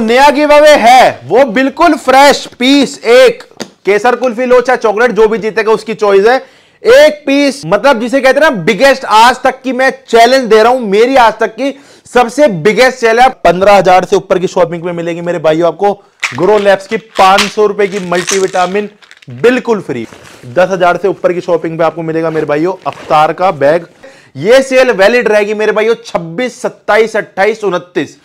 नया give away है वो बिल्कुल फ्रेश पीस एक केसर कुल्फी लो चाहे चॉकलेट जो भी जीतेगा उसकी चॉइस है एक पीस मतलब जिसे कहते हैं ना बिगेस्ट आज तक की मैं चैलेंज दे रहा हूं मेरी आज तक की सबसे बिगेस्ट चैलेंज पंद्रह हजार से ऊपर की शॉपिंग में मिलेगी मेरे भाइयों आपको ग्रो लैब्स की पांच सौ रुपए की मल्टीविटामिन बिल्कुल फ्री दस हजार से ऊपर की शॉपिंग में आपको मिलेगा मेरे भाइयों अफ्तार का बैग ये सेल वैलिड रहेगी मेरे भाइयों छब्बीस सत्ताईस अट्ठाईस उनतीस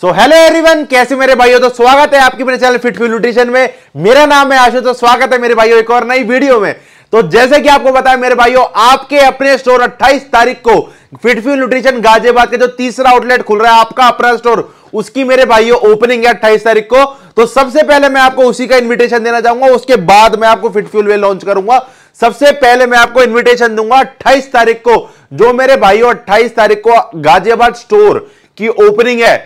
सो हेलो एवरीवन कैसे मेरे भाइयों तो स्वागत है आपकी मेरे चैनल फिट फ्यू न्यूट्रिशन में मेरा नाम है आशु तो स्वागत है मेरे भाइयों एक और नई वीडियो में तो जैसे कि आपको बताया मेरे भाइयों आपके अपने स्टोर 28 तारीख को फिट फ्यू न्यूट्रिशन गाजियाबाद का जो तीसरा आउटलेट खुल रहा है आपका अपना स्टोर उसकी मेरे भाइयों ओपनिंग है अट्ठाईस तारीख को तो सबसे पहले मैं आपको उसी का इन्विटेशन देना चाहूंगा उसके बाद मैं आपको फिट फ्यूल वे लॉन्च करूंगा सबसे पहले मैं आपको इन्विटेशन दूंगा अट्ठाईस तारीख को जो मेरे भाइयों अट्ठाईस तारीख को गाजियाबाद स्टोर की ओपनिंग है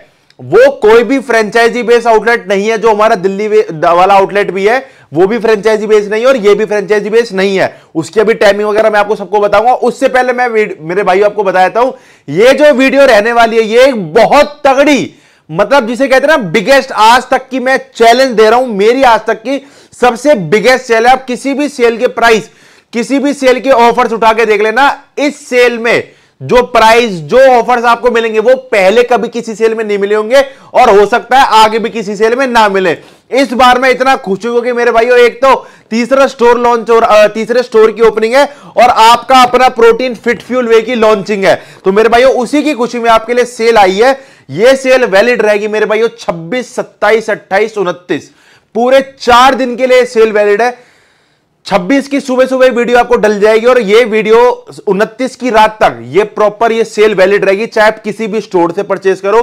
वो कोई भी फ्रेंचाइजी बेस आउटलेट नहीं है जो हमारा दिल्ली वाला आउटलेट भी है वो भी फ्रेंचाइजी बेस नहीं है और ये भी फ्रेंचाइजी बेस नहीं है उसकी अभी टाइमिंग वगैरह मैं आपको सबको बताऊंगा उससे पहले मैं मेरे भाई आपको बताता हूं ये जो वीडियो रहने वाली है ये एक बहुत तगड़ी मतलब जिसे कहते हैं ना बिगेस्ट आज तक की मैं चैलेंज दे रहा हूं मेरी आज तक की सबसे बिगेस्ट सेल है आप किसी भी सेल के प्राइस किसी भी सेल के ऑफर्स उठा के देख लेना इस सेल में जो प्राइस जो ऑफर्स आपको मिलेंगे वो पहले कभी किसी सेल में नहीं मिले होंगे और हो सकता है आगे भी किसी सेल में ना मिले इस बार मैं इतना खुश हूं कि मेरे भाइयों एक तो तीसरा स्टोर लॉन्च और तीसरे स्टोर की ओपनिंग है और आपका अपना प्रोटीन फिट फ्यूल वे की लॉन्चिंग है तो मेरे भाइयों उसी की खुशी में आपके लिए सेल आई है यह सेल वैलिड रहेगी मेरे भाइयों छब्बीस सत्ताईस अट्ठाईस उनतीस पूरे चार दिन के लिए सेल वैलिड है 26 की सुबह सुबह वीडियो आपको डल जाएगी और ये वीडियो 29 की रात तक ये प्रॉपर ये सेल वैलिड रहेगी चाहे आप किसी भी स्टोर से परचेज करो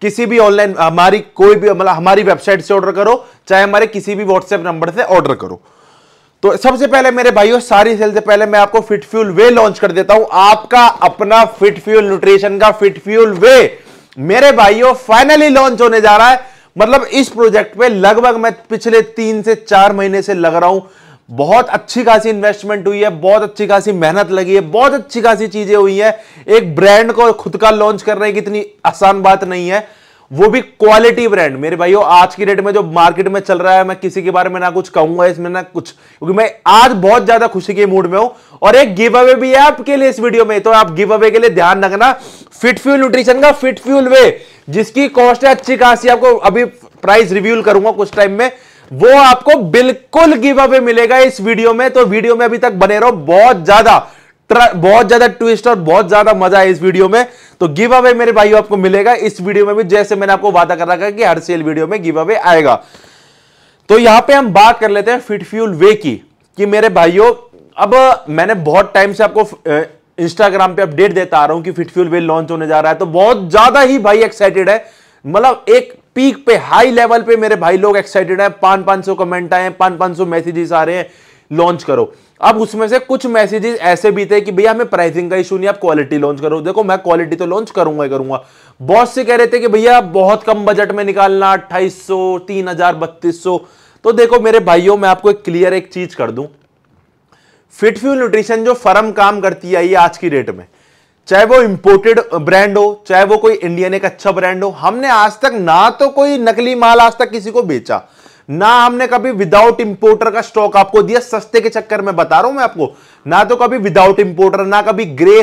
किसी भी ऑनलाइन हमारी कोई भी मतलब हमारी वेबसाइट से ऑर्डर करो चाहे हमारे किसी भी व्हाट्सएप नंबर से ऑर्डर करो तो सबसे पहले मेरे भाइयों सारी सेल से पहले मैं आपको फिट फ्यूल वे लॉन्च कर देता हूं आपका अपना फिट फ्यूल न्यूट्रिशन का फिट फ्यूल वे मेरे भाइयों फाइनली लॉन्च होने जा रहा है मतलब इस प्रोजेक्ट पे लगभग मैं पिछले तीन से चार महीने से लग रहा हूं बहुत अच्छी खासी इन्वेस्टमेंट हुई है बहुत अच्छी खासी मेहनत लगी है बहुत अच्छी खासी चीजें हुई है एक ब्रांड को खुद का लॉन्च करना की इतनी आसान बात नहीं है वो भी क्वालिटी ब्रांड मेरे भाइयों आज की डेट में जो मार्केट में चल रहा है मैं किसी के बारे में ना कुछ कहूंगा इसमें ना कुछ क्योंकि मैं आज बहुत ज्यादा खुशी के मूड में हूं और एक गिव अवे भी है आपके लिए इस वीडियो में तो आप गिव अवे के लिए ध्यान रखना फिट फ्यूल न्यूट्रिशन का फिट फ्यूल वे जिसकी कॉस्ट है अच्छी खासी आपको अभी प्राइस रिव्यूल करूंगा कुछ टाइम में वो आपको बिल्कुल गिव अवे मिलेगा इस वीडियो में तो वीडियो में अभी तक बने रहो बहुत ज्यादा बहुत ज्यादा ट्विस्ट और बहुत ज्यादा मजा है इस वीडियो में तो गिव अवे मेरे भाइयों आपको मिलेगा इस वीडियो में भी जैसे मैंने आपको वादा कर रखा कि हर सेल वीडियो में गिव अवे आएगा तो यहां पे हम बात कर लेते हैं फिट फ्यूल वे की कि मेरे भाइयों अब मैंने बहुत टाइम से आपको इंस्टाग्राम पे अपडेट देता आ रहा हूं कि फिट फ्यूल वे लॉन्च होने जा रहा है तो बहुत ज्यादा ही भाई एक्साइटेड है मतलब एक पीक पे हाई लेवल पे मेरे भाई लोग एक्साइटेड हैं पांच पांच सौ कमेंट आए हैं पांच पांच सौ मैसेजेस आ रहे हैं लॉन्च करो अब उसमें से कुछ मैसेजेस ऐसे भी थे कि भैया हमें प्राइसिंग का इशू नहीं आप क्वालिटी लॉन्च करो देखो मैं क्वालिटी तो लॉन्च करूंगा ही करूंगा बॉस से कह रहे थे कि भैया बहुत कम बजट में निकालना अट्ठाईस सौ तीन हजार बत्तीस सौ तो देखो मेरे भाइयों मैं आपको एक क्लियर एक चीज कर दूं फिट फ्यू न्यूट्रिशन जो फर्म काम करती आई आज की डेट में चाहे वो इंपोर्टेड ब्रांड हो चाहे वो कोई इंडियन एक अच्छा ब्रांड हो हमने आज तक ना तो कोई नकली माल आज तक किसी को बेचा ना हमने कभी विदाउट इंपोर्टर का स्टॉक आपको दिया सस्ते के चक्कर में बता रहा हूं मैं आपको ना तो कभी विदाउट इंपोर्टर ना कभी ग्रे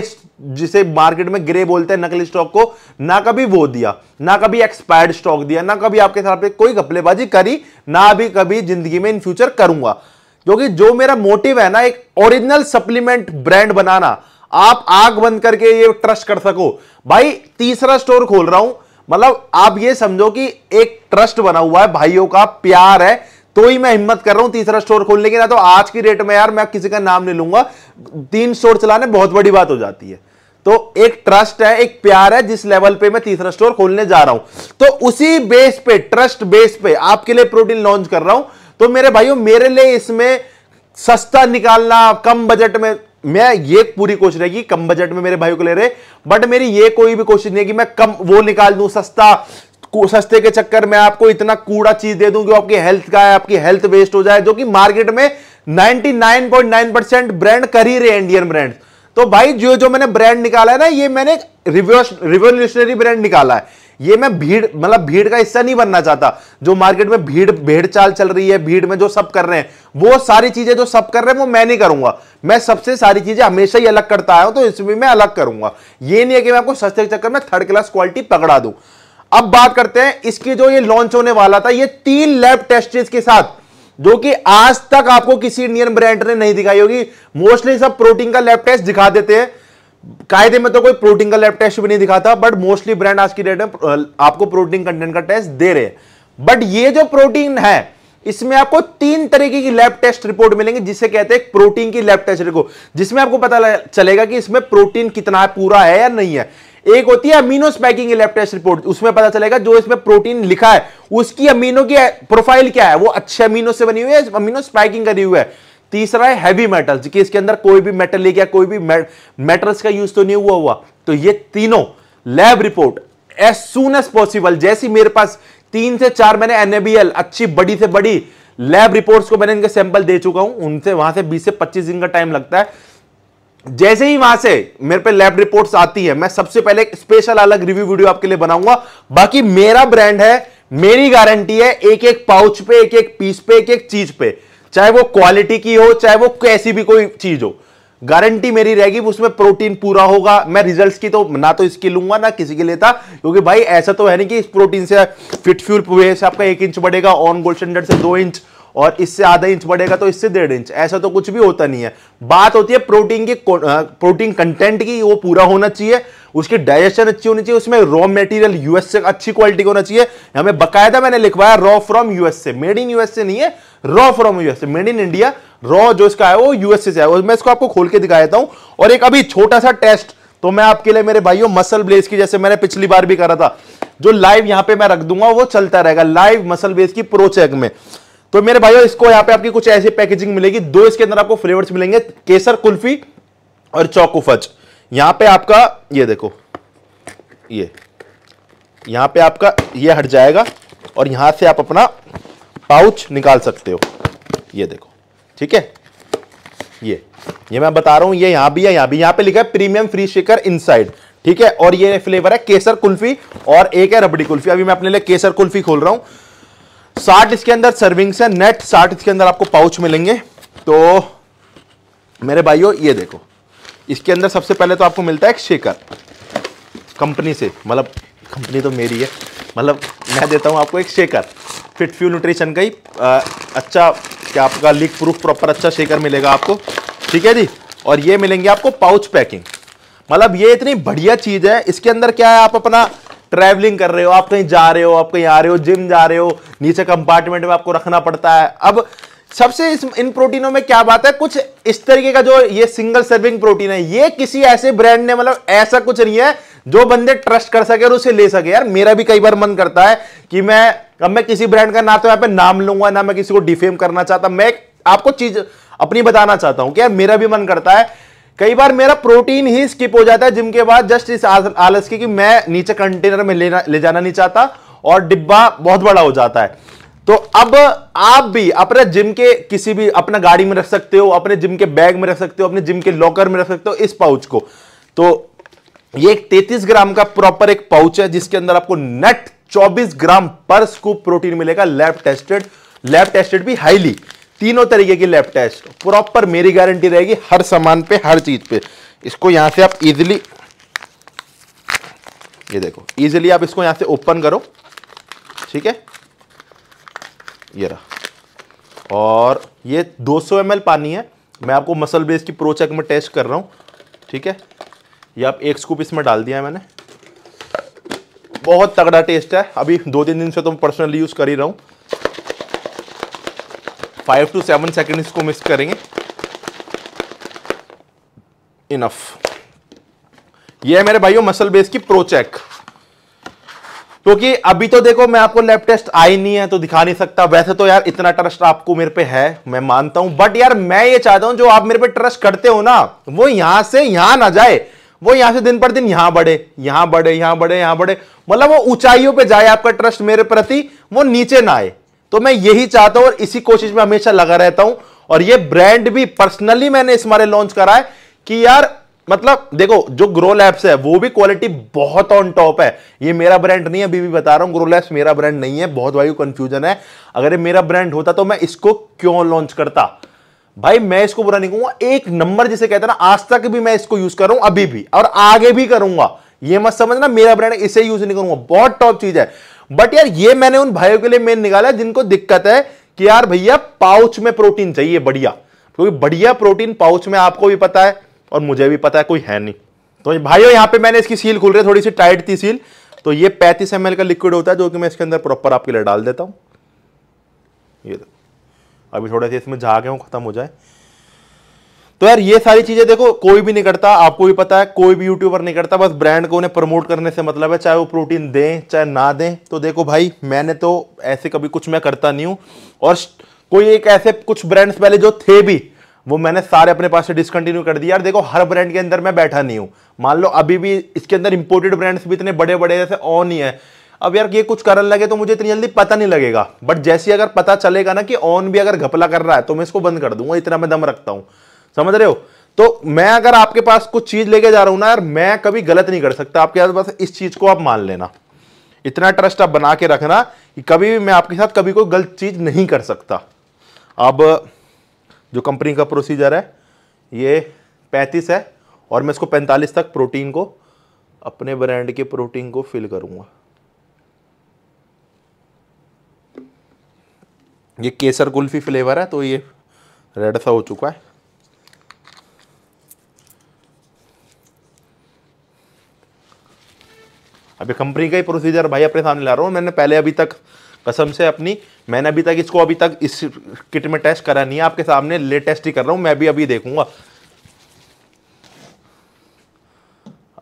जिसे मार्केट में ग्रे बोलते हैं नकली स्टॉक को ना कभी वो दिया ना कभी एक्सपायर्ड स्टॉक दिया ना कभी आपके साथ पे कोई घपलेबाजी करी ना भी कभी जिंदगी में इन फ्यूचर करूंगा क्योंकि जो मेरा मोटिव है ना एक ओरिजिनल सप्लीमेंट ब्रांड बनाना आप आग बंद करके ये ट्रस्ट कर सको भाई तीसरा स्टोर खोल रहा हूं मतलब आप ये समझो कि एक ट्रस्ट बना हुआ है भाइयों का प्यार है तो ही मैं हिम्मत कर रहा हूं तीसरा स्टोर खोलने की ना तो आज की रेट में यार मैं किसी का नाम नहीं लूंगा तीन स्टोर चलाने बहुत बड़ी बात हो जाती है तो एक ट्रस्ट है एक प्यार है जिस लेवल पे मैं तीसरा स्टोर खोलने जा रहा हूं तो उसी बेस पे ट्रस्ट बेस पे आपके लिए प्रोटीन लॉन्च कर रहा हूं तो मेरे भाइयों मेरे लिए इसमें सस्ता निकालना कम बजट में मैं ये पूरी कोशिश रहेगी कम बजट में मेरे भाई को ले रहे बट मेरी ये कोई भी कोशिश नहीं है कि मैं कम वो निकाल दूं सस्ता सस्ते के चक्कर में आपको इतना कूड़ा चीज दे दूं कि आपकी हेल्थ का है आपकी हेल्थ वेस्ट हो जाए जो कि मार्केट में 99.9 परसेंट ब्रांड कर ही रहे इंडियन ब्रांड तो भाई जो जो मैंने ब्रांड निकाला है ना ये मैंने रिवोल्यूशनरी ब्रांड निकाला है ये मैं भीड़ मतलब भीड़ का हिस्सा नहीं बनना चाहता जो मार्केट में भीड़ भेड़ चाल चल रही है भीड़ में जो सब कर रहे हैं वो सारी चीजें जो सब कर रहे हैं वो मैं नहीं करूंगा मैं सबसे सारी चीजें हमेशा ही अलग करता आया हूं तो इसमें मैं अलग करूंगा ये नहीं है कि मैं आपको सस्ते के चक्कर में थर्ड क्लास क्वालिटी पकड़ा दू अब बात करते हैं इसकी जो ये लॉन्च होने वाला था ये तीन लैब टेस्ट के साथ जो कि आज तक आपको किसी इंडियन ब्रांड ने नहीं दिखाई होगी मोस्टली सब प्रोटीन का लैब टेस्ट दिखा देते हैं कायदे में तो कोई प्रोटीन का लैब टेस्ट भी नहीं दिखाता बट मोस्टली ब्रांड आज की डेट में आपको प्रोटीन कंटेंट का टेस्ट दे रहे बट ये जो प्रोटीन है इसमें आपको तीन तरीके की लैब टेस्ट रिपोर्ट मिलेंगे जिसे कहते हैं प्रोटीन की लैब टेस्ट रिपोर्ट जिसमें आपको पता चलेगा कि इसमें प्रोटीन कितना है पूरा है या नहीं है एक होती है amino spiking lab test report उसमें पता चलेगा जो इसमें प्रोटीन लिखा है उसकी अमीनो की प्रोफाइल क्या है वो अच्छे अमीनो से बनी हुई है अमीनो स्पैकिंग करी हुई है तीसरा है हैवी मेटल्स कि इसके अंदर कोई भी मेटल ले गया कोई भी मेटल्स का यूज तो नहीं हुआ हुआ तो ये तीनों lab report as soon as possible जैसी मेरे पास तीन से चार मैंने एनएबीएल अच्छी बड़ी से बड़ी लैब रिपोर्ट्स को मैंने इनके सैंपल दे चुका हूं उनसे वहां से 20 से 25 दिन का टाइम लगता है जैसे ही वहां से मेरे पे लैब रिपोर्ट्स आती है मैं सबसे पहले एक स्पेशल अलग रिव्यू वीडियो आपके लिए बनाऊंगा बाकी मेरा ब्रांड है मेरी गारंटी है एक एक पाउच पे एक एक पीस पे एक एक चीज पे चाहे वो क्वालिटी की हो चाहे वो कैसी भी कोई चीज हो गारंटी मेरी रहेगी उसमें प्रोटीन पूरा होगा मैं रिजल्ट्स की तो ना तो इसकी लूंगा ना किसी के लेता क्योंकि भाई ऐसा तो है नहीं कि इस प्रोटीन से फिट फ्यूल से आपका एक इंच बढ़ेगा ऑन गोल्ड स्टैंडर्ड से दो इंच और इससे आधा इंच बढ़ेगा तो इससे डेढ़ इंच ऐसा तो कुछ भी होता नहीं है बात होती है प्रोटीन की प्रोटीन कंटेंट की वो पूरा होना चाहिए उसकी डाइजेशन अच्छी होनी चाहिए उसमें रॉ मटेरियल यूएस से अच्छी क्वालिटी का होना चाहिए हमें बकायदा मैंने लिखवाया रॉ फ्रॉम यूएस से मेड इन यूएस से नहीं है raw from US made in India raw जो इसका है वो यूएसए से है और मैं इसको आपको खोल के दिखा देता हूं और एक अभी छोटा सा टेस्ट तो मैं आपके लिए मेरे भाइयों मसल ब्लेस की जैसे मैंने पिछली बार भी करा था जो लाइव यहां पे मैं रख दूंगा वो चलता रहेगा लाइव मसल बेस की प्रो चेक में तो मेरे भाइयों इसको यहां पे आपकी कुछ ऐसी पैकेजिंग मिलेगी दो इसके अंदर आपको फ्लेवर्स मिलेंगे केसर कुल्फी और फच यहां पर आपका ये देखो ये यहां पे आपका ये हट जाएगा और यहां से आप अपना पाउच निकाल सकते हो ये देखो ठीक है ये ये मैं बता रहा हूं ये यहां भी है यहां भी यहां पे लिखा है प्रीमियम फ्री शेकर इनसाइड ठीक है और ये फ्लेवर है केसर कुल्फी और एक है रबड़ी कुल्फी अभी मैं अपने लिए केसर कुल्फी खोल रहा हूं साठ इसके अंदर सर्विंग्स है नेट साठ इसके अंदर आपको पाउच मिलेंगे तो मेरे भाइयों ये देखो इसके अंदर सबसे पहले तो आपको मिलता है एक शेकर कंपनी से मतलब कंपनी तो मेरी है मतलब मैं देता हूं आपको एक शेकर फिट फ्यू न्यूट्रिशन का ही अच्छा क्या आपका लीक प्रूफ प्रॉपर अच्छा शेकर मिलेगा आपको ठीक है जी और ये मिलेंगे आपको पाउच पैकिंग मतलब ये इतनी बढ़िया चीज़ है इसके अंदर क्या है आप अपना ट्रैवलिंग कर रहे हो आप कहीं जा रहे हो आप कहीं आ रहे हो जिम जा रहे हो नीचे कंपार्टमेंट में आपको रखना पड़ता है अब सबसे इस इन प्रोटीनों में क्या बात है कुछ इस तरीके का जो ये सिंगल सर्विंग प्रोटीन है ये किसी ऐसे ब्रांड ने मतलब ऐसा कुछ नहीं है जो बंदे ट्रस्ट कर सके और उसे ले सके यार मेरा भी कई बार मन करता है कि मैं अब मैं किसी ब्रांड का ना तो यहाँ पे नाम लूंगा ना मैं किसी को डिफेम करना चाहता मैं आपको चीज अपनी बताना चाहता हूं कि यार मेरा भी मन करता है कई बार मेरा प्रोटीन ही स्किप हो जाता है जिम के बाद जस्ट इस आलस की कि मैं नीचे कंटेनर में लेना ले जाना नहीं चाहता और डिब्बा बहुत बड़ा हो जाता है तो अब आप भी अपने जिम के किसी भी अपना गाड़ी में रख सकते हो अपने जिम के बैग में रख सकते हो अपने जिम के लॉकर में रख सकते हो इस पाउच को तो ये एक 33 ग्राम का प्रॉपर एक पाउच है जिसके अंदर आपको नेट 24 ग्राम पर स्कूप प्रोटीन मिलेगा लैब टेस्टेड लैब टेस्टेड भी हाईली तीनों तरीके की लैब टेस्ट प्रॉपर मेरी गारंटी रहेगी हर सामान पे हर चीज पे इसको यहां से आप इजिली ये देखो इजिली आप इसको यहां से ओपन करो ठीक है ये रहा और ये 200 ml पानी है मैं आपको मसल बेस की प्रोचेक में टेस्ट कर रहा हूं ठीक है ये आप एक स्कूप इसमें डाल दिया है मैंने बहुत तगड़ा टेस्ट है अभी दो तीन दिन से तो मैं पर्सनली यूज़ कर ही रहा हूँ फाइव टू सेवन सेकेंड इसको मिक्स करेंगे इनफ ये है मेरे भाइयों मसल बेस की प्रोचेक क्योंकि तो अभी तो देखो मैं आपको लैब टेस्ट आई नहीं है तो दिखा नहीं सकता वैसे तो यार इतना ट्रस्ट आपको मेरे पे है मैं मानता हूं बट यार मैं ये चाहता हूं जो आप मेरे पे ट्रस्ट करते हो ना वो यहां से यहां ना जाए वो यहां से दिन पर दिन यहां बढ़े यहां बढ़े यहां बढ़े यहां बढ़े मतलब वो ऊंचाइयों पे जाए आपका ट्रस्ट मेरे प्रति वो नीचे ना आए तो मैं यही चाहता हूं और इसी कोशिश में हमेशा लगा रहता हूं और ये ब्रांड भी पर्सनली मैंने इस मारे लॉन्च करा है कि यार मतलब देखो जो ग्रो लैब्स है वो भी क्वालिटी बहुत ऑन टॉप है ये मेरा ब्रांड नहीं है अभी भी बता रहा हूँ ग्रो लैब्स मेरा ब्रांड नहीं है बहुत वायु कंफ्यूजन है अगर ये मेरा ब्रांड होता तो मैं इसको क्यों लॉन्च करता भाई मैं इसको बुरा नहीं कहूंगा एक नंबर जिसे कहते हैं ना आज तक भी मैं इसको यूज कर रहा हूं अभी भी और आगे भी करूंगा ये मत समझना मेरा ब्रांड इसे यूज नहीं करूंगा बहुत टॉप चीज है बट यार ये मैंने उन भाइयों के लिए मेन निकाला जिनको दिक्कत है कि यार भैया पाउच में प्रोटीन चाहिए बढ़िया क्योंकि तो बढ़िया प्रोटीन पाउच में आपको भी पता है और मुझे भी पता है कोई है नहीं तो भाइयों यहां पे मैंने इसकी सील खोल रही थोड़ी सी टाइट थी सील तो ये पैंतीस एम का लिक्विड होता है जो कि मैं इसके अंदर प्रॉपर आपके लिए डाल देता हूं ये देखो अभी थोड़ा सा इसमें जहाँ गए ख़त्म हो जाए तो यार ये सारी चीज़ें देखो कोई भी नहीं करता आपको भी पता है कोई भी यूट्यूबर नहीं करता बस ब्रांड को उन्हें प्रमोट करने से मतलब है चाहे वो प्रोटीन दें चाहे ना दें तो देखो भाई मैंने तो ऐसे कभी कुछ मैं करता नहीं हूं और कोई एक ऐसे कुछ ब्रांड्स पहले जो थे भी वो मैंने सारे अपने पास से डिसकंटिन्यू कर दिया यार देखो हर ब्रांड के अंदर मैं बैठा नहीं हूँ मान लो अभी भी इसके अंदर इंपोर्टेड ब्रांड्स भी इतने बड़े बड़े जैसे ऑन ही है अब यार ये कुछ करने लगे तो मुझे इतनी जल्दी पता नहीं लगेगा बट जैसे अगर पता चलेगा ना कि ऑन भी अगर घपला कर रहा है तो मैं इसको बंद कर दूंगा इतना मैं दम रखता हूँ समझ रहे हो तो मैं अगर आपके पास कुछ चीज़ लेके जा रहा हूँ ना यार मैं कभी गलत नहीं कर सकता आपके पास बस इस चीज़ को आप मान लेना इतना ट्रस्ट आप बना के रखना कि कभी भी मैं आपके साथ कभी कोई गलत चीज़ नहीं कर सकता अब जो कंपनी का प्रोसीजर है ये पैंतीस है और मैं इसको पैंतालीस तक प्रोटीन को अपने ब्रांड के प्रोटीन को फिल करूँगा ये केसर कुल्फ़ी फ्लेवर है तो ये रेड सा हो चुका है अभी कंपनी का ही प्रोसीजर भाई अपने सामने ला रहा हूँ मैंने पहले अभी तक कसम से अपनी मैंने अभी तक इसको अभी तक इस किट में टेस्ट करा नहीं है आपके सामने लेटेस्ट ही कर रहा हूँ मैं भी अभी देखूंगा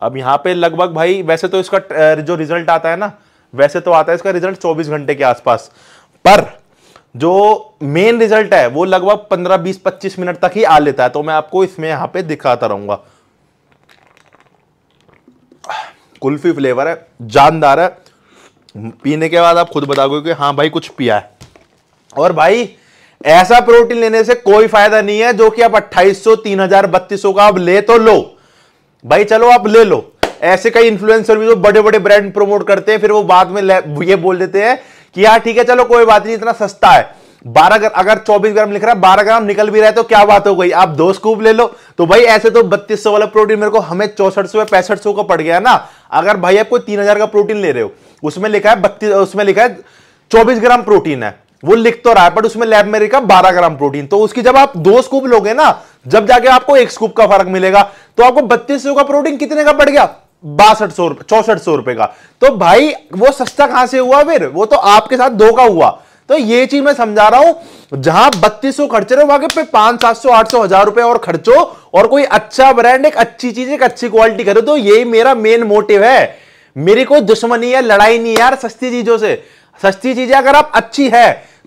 अब यहाँ पे लगभग भाई वैसे तो इसका जो रिजल्ट आता है ना वैसे तो आता है इसका रिजल्ट 24 घंटे के आसपास पर जो मेन रिजल्ट है वो लगभग 15 20 25 मिनट तक ही आ लेता है तो मैं आपको इसमें यहां पे दिखाता रहूंगा कुल्फी फ्लेवर है जानदार है पीने के बाद आप खुद बताओगे कि हाँ भाई कुछ पिया है और भाई ऐसा प्रोटीन लेने से कोई फायदा नहीं है जो कि आप 2800 3000 3200 का आप ले तो लो भाई चलो आप ले लो ऐसे कई इन्फ्लुएंसर भी जो तो बड़े बड़े ब्रांड प्रमोट करते हैं फिर वो बाद में ये बोल देते हैं कि यार ठीक है चलो कोई बात नहीं इतना सस्ता है बारह ग्राम अगर चौबीस ग्राम लिख रहा है बारह ग्राम निकल भी रहा है तो क्या बात हो गई आप दो स्कूप ले लो तो भाई ऐसे तो बत्तीस सौ वाला प्रोटीन मेरे को हमें चौसठ सौ पैंसठ सौ का पड़ गया ना अगर भाई आप कोई तीन हजार का प्रोटीन ले रहे हो उसमें लिखा है बत्तीस उसमें लिखा है चौबीस ग्राम प्रोटीन है वो लिख तो रहा है बट उसमें लैब में लिखा बारह ग्राम प्रोटीन तो उसकी जब आप दो स्कूप लोगे ना जब जाके आपको एक स्कूप का फर्क मिलेगा तो आपको बत्तीस सौ का प्रोटीन कितने का पड़ गया बासठ सौ रुपए चौसठ सौ रुपए का तो भाई वो सस्ता कहां से हुआ फिर वो तो आपके साथ दो का हुआ तो ये चीज मैं समझा रहा हूं जहां बत्तीस सौ खर्चे रहे वहां के पांच सात सौ आठ सौ हजार रुपए और खर्चो और कोई अच्छा ब्रांड एक अच्छी चीज एक अच्छी क्वालिटी करो तो यही मेरा मेन मोटिव है मेरी कोई दुश्मनी है लड़ाई नहीं यार सस्ती चीजों से सस्ती चीजें अगर आप अच्छी है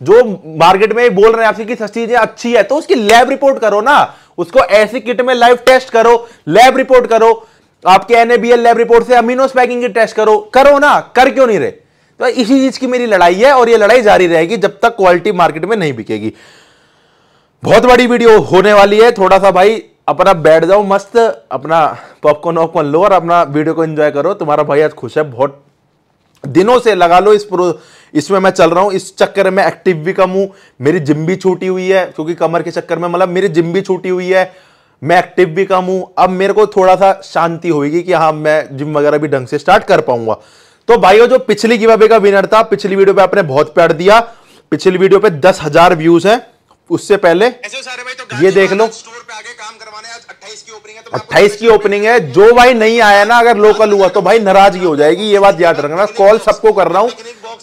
जो मार्केट में बोल रहे हैं आपसे कि सस्ती चीजें अच्छी है तो उसकी लैब रिपोर्ट करो ना उसको ऐसी किट में लाइव टेस्ट करो लैब रिपोर्ट करो आपके एनएबीएल लैब रिपोर्ट से अमीनो स्पैकिंग की टेस्ट करो करो ना कर क्यों नहीं रहे तो इसी चीज की मेरी लड़ाई है और ये लड़ाई जारी रहेगी जब तक क्वालिटी मार्केट में नहीं बिकेगी बहुत बड़ी वीडियो होने वाली है थोड़ा सा भाई अपना बैठ जाओ मस्त अपना पॉपकॉर्न वॉपकॉर्न लो और अपना वीडियो को एंजॉय करो तुम्हारा भाई आज खुश है बहुत दिनों से लगा लो इस प्रो इसमें मैं चल रहा हूं इस चक्कर में एक्टिव भी कम हूँ मेरी जिम भी छूटी हुई है क्योंकि कमर के चक्कर में मतलब मेरी जिम भी छूटी हुई है मैं एक्टिव भी कम हूँ अब मेरे को थोड़ा सा शांति होगी कि हाँ मैं जिम वगैरह भी ढंग से स्टार्ट कर पाऊंगा तो भाई जो पिछली गिवाबे का विनर था पिछली वीडियो पे आपने बहुत प्यार दिया पिछली वीडियो पे दस हजार व्यूज है उससे पहले तो ये देख लो अट्ठाईस की ओपनिंग है तो जो भाई नहीं आया ना अगर लोकल हुआ तो भाई नाराजगी हो जाएगी ये बात याद रखना कॉल सबको कर रहा हूँ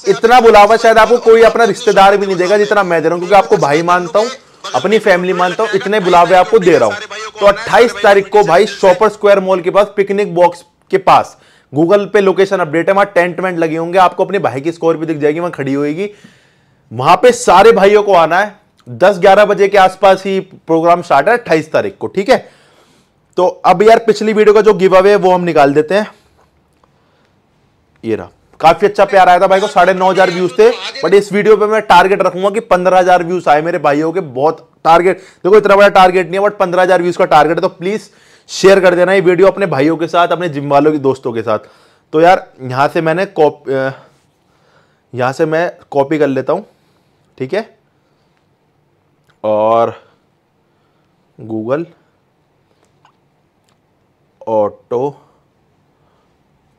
इतना बुलावा शायद आपको कोई अपना तो रिश्तेदार भी नहीं देगा जितना मैं दे रहा हूँ क्योंकि आपको भाई मानता हूँ अपनी फैमिली मानता हूँ इतने बुलावे आपको दे रहा हूँ तो 28 तारीख को भाई शॉपर स्क्वायर मॉल के पास पिकनिक बॉक्स के पास गूगल पे लोकेशन अपडेट है वहां टेंट वेंट लगे होंगे आपको अपने भाई की स्कोर भी दिख जाएगी वहां खड़ी होगी वहां पे सारे भाइयों को आना है दस ग्यारह बजे के आसपास ही प्रोग्राम स्टार्ट है अट्ठाईस तारीख को ठीक है तो अब यार पिछली वीडियो का जो गिव अवे है वो हम निकाल देते हैं ये रहा काफी अच्छा प्यार आया था भाई को साढ़े नौ हजार व्यूज थे बट इस वीडियो पे मैं टारगेट रखूंगा कि पंद्रह हजार व्यूज आए मेरे भाइयों के बहुत टारगेट देखो इतना बड़ा टारगेट नहीं है बट पंद्रह हजार व्यूज का टारगेट है तो प्लीज शेयर कर देना ये वीडियो अपने भाइयों के साथ अपने जिम वालों के दोस्तों के साथ तो यार यहां से मैंने कॉपी यहां से मैं कॉपी कर लेता हूं ठीक है और गूगल ऑटो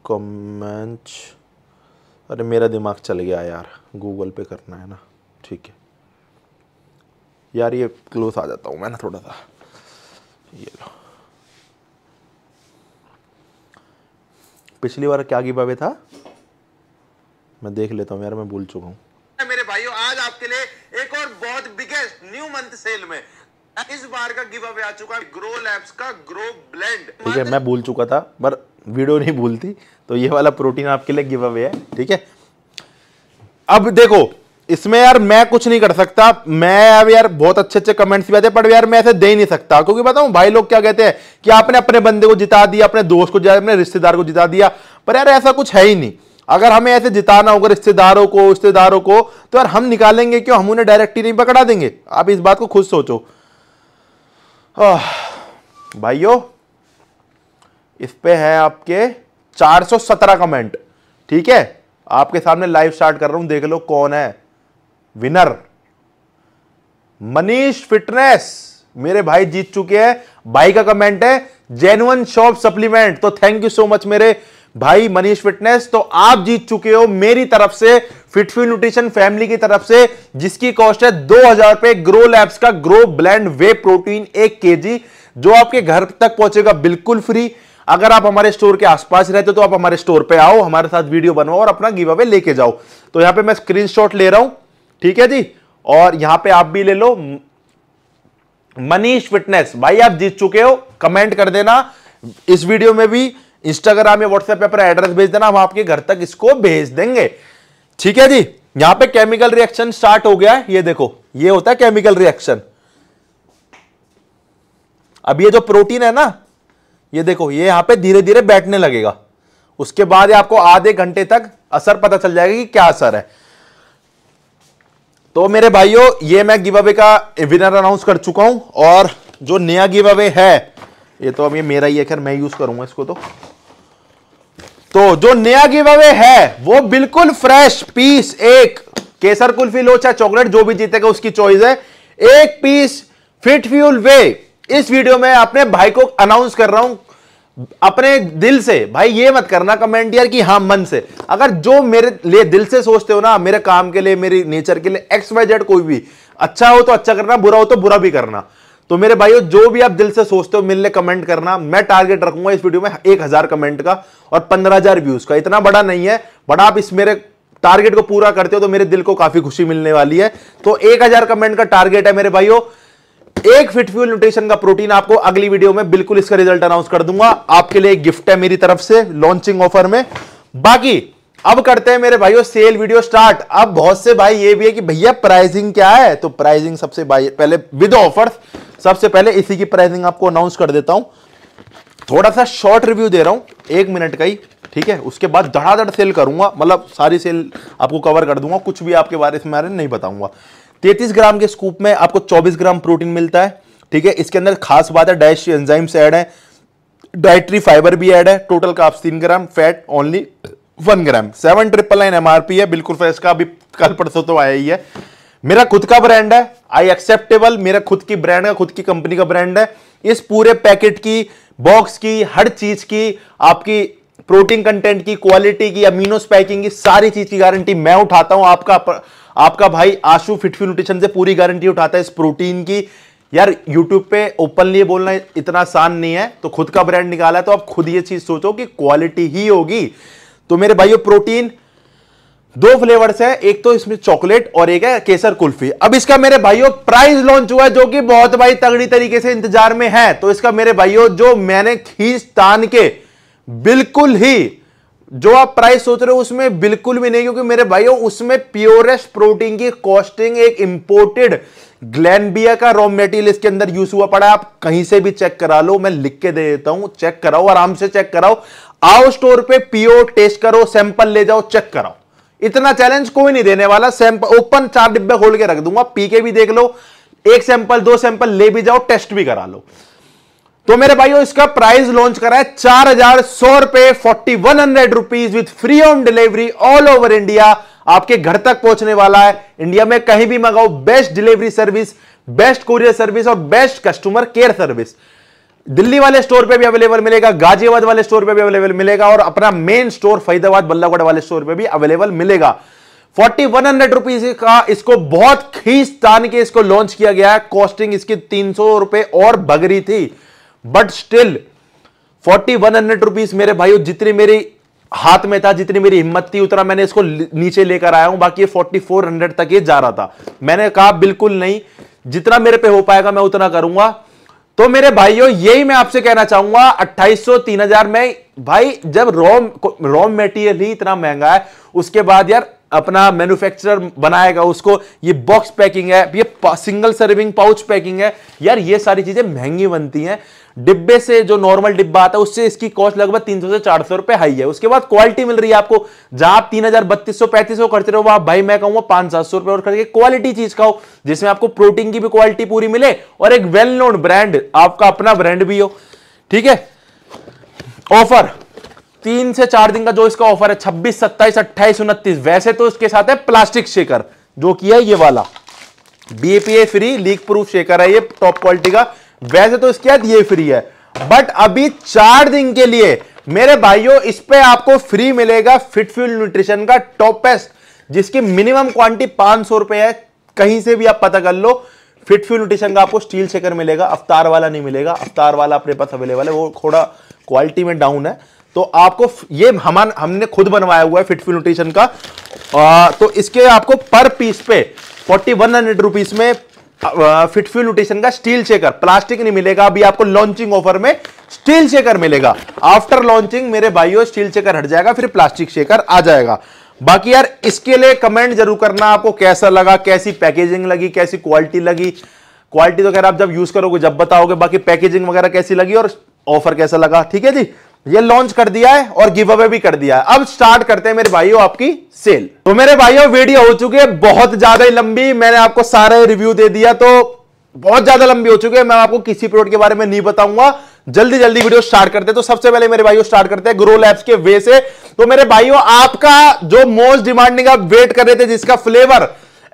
कमेंट्स अरे मेरा दिमाग चल गया यार गूगल पे करना है ना ठीक है यार ये क्लोज आ जाता हूँ मैं ना थोड़ा सा ये लो पिछली बार क्या गिव अवे था मैं देख लेता हूँ यार मैं भूल चुका हूँ मेरे भाइयों आज आपके लिए एक और बहुत बिगेस्ट न्यू मंथ सेल में इस बार का गिव अवे आ चुका है ग्रो लैब्स का ग्रो ब्लेंड ठीक है मैं भूल चुका था पर वीडियो नहीं भूलती तो ये वाला प्रोटीन आपके लिए गिव अवे है ठीक है अब देखो इसमें यार मैं कुछ नहीं कर सकता मैं अब यार बहुत अच्छे अच्छे कमेंट्स भी आते पर यार मैं ऐसे दे नहीं सकता क्योंकि बताऊं भाई लोग क्या कहते हैं कि आपने अपने बंदे को जिता दिया अपने दोस्त को जिता अपने रिश्तेदार को जिता दिया पर यार ऐसा कुछ है ही नहीं अगर हमें ऐसे जिताना होगा रिश्तेदारों को रिश्तेदारों को तो यार हम निकालेंगे क्यों हम उन्हें डायरेक्ट ही नहीं पकड़ा देंगे आप इस बात को खुद सोचो भाइयों इस पे है आपके 417 कमेंट ठीक है आपके सामने लाइव स्टार्ट कर रहा हूं देख लो कौन है विनर मनीष फिटनेस मेरे भाई जीत चुके हैं भाई का कमेंट है जेनुअन शॉप सप्लीमेंट तो थैंक यू सो मच मेरे भाई मनीष फिटनेस तो आप जीत चुके हो मेरी तरफ से फिटफी न्यूट्रिशन फैमिली की तरफ से जिसकी कॉस्ट है दो हजार रुपए ग्रो लैब्स का ग्रो ब्लैंड वे प्रोटीन एक केजी जो आपके घर तक पहुंचेगा बिल्कुल फ्री अगर आप हमारे स्टोर के आसपास रहते हो तो आप हमारे स्टोर पे आओ हमारे साथ वीडियो बनवाओ और अपना गिव अवे लेके जाओ तो यहां पे मैं स्क्रीनशॉट ले रहा हूं ठीक है जी और यहां पे आप भी ले लो मनीष फिटनेस भाई आप जीत चुके हो कमेंट कर देना इस वीडियो में भी इंस्टाग्राम या व्हाट्सएप पर अपना एड्रेस भेज देना हम आपके घर तक इसको भेज देंगे ठीक है जी यहां पर केमिकल रिएक्शन स्टार्ट हो गया है ये देखो ये होता है केमिकल रिएक्शन अब ये जो प्रोटीन है ना ये देखो ये यहां पे धीरे धीरे बैठने लगेगा उसके बाद आपको आधे घंटे तक असर पता चल जाएगा कि क्या असर है तो मेरे भाइयों ये मैं गिव अवे का विनर अनाउंस कर चुका हूं और जो नया गिव अवे है ये तो अब ये मेरा ही है खैर मैं यूज करूंगा इसको तो तो जो नया गिव अवे है वो बिल्कुल फ्रेश पीस एक केसर कुल्फी लो चाहे चॉकलेट जो भी जीतेगा उसकी चॉइस है एक पीस फिट फ्यूल वे इस वीडियो में अपने भाई को अनाउंस कर रहा हूं अपने दिल से भाई ये मत करना कमेंट यार कि हाँ मन से अगर जो मेरे लिए दिल से सोचते हो ना मेरे काम के लिए मेरी नेचर के लिए एक्स वाई जेड कोई भी अच्छा हो तो अच्छा करना बुरा हो तो बुरा भी करना तो मेरे भाइयों जो भी आप दिल से सोचते हो मिलने कमेंट करना मैं टारगेट रखूंगा इस वीडियो में एक हजार कमेंट का और पंद्रह हजार व्यूज का इतना बड़ा नहीं है बट आप इस मेरे टारगेट को पूरा करते हो तो मेरे दिल को काफी खुशी मिलने वाली है तो एक हजार कमेंट का टारगेट है मेरे भाइयों एक फिट फ्यूल न्यूट्रिशन का प्रोटीन आपको अगली वीडियो में बिल्कुल इसका रिजल्ट अनाउंस कर दूंगा आपके लिए गिफ्ट है मेरी तरफ से लॉन्चिंग ऑफर में बाकी अब करते हैं मेरे भाइयों सेल वीडियो स्टार्ट अब बहुत से भाई ये भी है कि भैया प्राइसिंग क्या है तो प्राइसिंग सबसे पहले विद ऑफर सबसे पहले इसी की प्राइसिंग आपको अनाउंस कर देता हूं थोड़ा सा शॉर्ट रिव्यू दे रहा हूं एक मिनट का ही ठीक है उसके बाद धड़ाधड़ सेल करूंगा मतलब सारी सेल आपको कवर कर दूंगा कुछ भी आपके बारे में नहीं बताऊंगा 33 ग्राम के स्कूप में आपको चौबीस ग्राम प्रोटीन मिलता है ठीक है इसके अंदर खास बात है डाइट एंजाइम्स ऐड है डाइटरी फाइबर भी ऐड है टोटल काप्स तीन ग्राम fat only one gram seven triple nine M है बिल्कुल फ्रेश का अभी कल परसों तो आया ही है मेरा खुद का ब्रांड है आई एक्सेप्टेबल मेरा खुद की ब्रांड है खुद की कंपनी का ब्रांड है इस पूरे पैकेट की बॉक्स की हर चीज की आपकी प्रोटीन कंटेंट की क्वालिटी की अमीनो स्पैकिंग की सारी चीज की गारंटी मैं उठाता हूं आपका आपका भाई आशु फिटफी न्यूट्रिशन से पूरी गारंटी उठाता है इस प्रोटीन की यार यूट्यूब पे ओपनली बोलना इतना आसान नहीं है तो खुद का ब्रांड निकाला है तो आप खुद ये चीज सोचो कि क्वालिटी ही होगी तो मेरे भाइयों प्रोटीन दो फ्लेवर्स है एक तो इसमें चॉकलेट और एक है केसर कुल्फी अब इसका मेरे भाइयों प्राइस लॉन्च हुआ है जो कि बहुत भाई तगड़ी तरीके से इंतजार में है तो इसका मेरे भाइयों जो मैंने खींच तान के बिल्कुल ही जो आप प्राइस सोच रहे हो उसमें बिल्कुल भी नहीं क्योंकि मेरे भाई उसमें प्योरेस्ट प्रोटीन की कॉस्टिंग एक इंपोर्टेड ग्लैनबिया का रॉ मेटेरियल इसके अंदर यूज हुआ पड़ा आप कहीं से भी चेक करा लो मैं लिख के दे देता हूं चेक कराओ आराम से चेक कराओ आओ स्टोर पे पियो टेस्ट करो सैंपल ले जाओ चेक कराओ इतना चैलेंज कोई नहीं देने वाला सैंपल ओपन चार डिब्बे खोल के रख दूंगा पी के भी देख लो एक सैंपल दो सैंपल ले भी जाओ टेस्ट भी करा लो तो मेरे भाइयों इसका प्राइस लॉन्च करा है चार हजार सौ रुपए forty one hundred rupees with free home delivery all over India आपके घर तक पहुंचने वाला है इंडिया में कहीं भी मंगाओ best delivery service best courier service और best customer care service Delhi वाले स्टोर पे भी अवेलेबल मिलेगा गाजियाबाद वाले स्टोर पे भी अवेलेबल मिलेगा और अपना मेन स्टोर फरीदाबाद बल्लागढ़ वाले स्टोर पे भी अवेलेबल मिलेगा फोर्टी वन हंड्रेड रुपीज का इसको बहुत खींच तान के इसको लॉन्च किया गया है कॉस्टिंग इसकी तीन सौ रुपए और बगरी थी but still forty one hundred rupees मेरे भाई जितनी मेरी हाथ में था जितनी मेरी हिम्मत थी उतना मैंने इसको नीचे लेकर आया हूं बाकी ये फोर्टी फोर हंड्रेड तक ये जा रहा था मैंने कहा बिल्कुल नहीं जितना मेरे पे हो पाएगा मैं उतना करूंगा तो मेरे भाइयों यही मैं आपसे कहना चाहूंगा 2800 3000 में भाई जब रॉ रॉ मेटीरियल ही इतना महंगा है उसके बाद यार अपना मैन्युफैक्चरर बनाएगा उसको ये बॉक्स पैकिंग है ये सिंगल सर्विंग पाउच पैकिंग है यार ये सारी चीजें महंगी बनती हैं डिब्बे से जो नॉर्मल डिब्बा आता है उससे इसकी कॉस्ट लगभग तीन सौ से चार सौ रुपए हाई है उसके बाद क्वालिटी मिल रही है आपको जहां आप तीन हजार बत्तीस सौ पैंतीस सौ खर्च रहे हो भाई मैं कहूंगा पांच सात सौ रुपए और खर्च क्वालिटी चीज खाओ जिसमें आपको प्रोटीन की भी क्वालिटी पूरी मिले और एक वेल नोन ब्रांड आपका अपना ब्रांड भी हो ठीक है ऑफर तीन से चार दिन का जो इसका ऑफर है छब्बीस सत्ताईस अट्ठाईस उनतीस वैसे तो इसके साथ है प्लास्टिक शेकर जो कि है ये वाला BPA free leak proof shaker है ये टॉप क्वालिटी का वैसे तो इसके बाद ये फ्री है बट अभी चार दिन के लिए मेरे भाइयों इस पे आपको फ्री मिलेगा फिट फ्यूल न्यूट्रिशन का टॉपेस्ट जिसकी मिनिमम क्वांटिटी पांच सौ रुपए है कहीं से भी आप पता कर लो फिट फ्यूल न्यूट्रिशन का आपको स्टील शेकर मिलेगा अवतार वाला नहीं मिलेगा अवतार वाला अपने पास अवेलेबल है वो थोड़ा क्वालिटी में डाउन है तो आपको ये हमान हमने खुद बनवाया हुआ है फिट फ्यूल न्यूट्रिशन का आ, तो इसके आपको पर पीस पे फोर्टी वन हंड्रेड रुपीज में फिटफ्यू न्यूट्रिशन का स्टील शेकर प्लास्टिक नहीं मिलेगा अभी आपको लॉन्चिंग ऑफर में स्टील शेकर मिलेगा आफ्टर लॉन्चिंग मेरे भाइयों स्टील शेकर हट जाएगा फिर प्लास्टिक शेकर आ जाएगा बाकी यार इसके लिए कमेंट जरूर करना आपको कैसा लगा कैसी पैकेजिंग लगी कैसी क्वालिटी लगी क्वालिटी तो खैर आप जब यूज करोगे जब बताओगे बाकी पैकेजिंग वगैरह कैसी लगी और ऑफर कैसा लगा ठीक है जी ये लॉन्च कर दिया है और गिव अवे भी कर दिया है अब स्टार्ट करते हैं मेरे भाइयों आपकी सेल तो मेरे भाइयों वीडियो हो चुकी है बहुत ज्यादा लंबी मैंने आपको सारे रिव्यू दे दिया तो बहुत ज्यादा लंबी हो चुकी है मैं आपको किसी प्रोडक्ट के बारे में नहीं बताऊंगा जल्दी जल्दी वीडियो स्टार्ट करते हैं तो सबसे पहले मेरे भाइयों स्टार्ट करते हैं ग्रो लैब्स के वे से तो मेरे भाइयों आपका जो मोस्ट डिमांडिंग आप वेट कर रहे थे जिसका फ्लेवर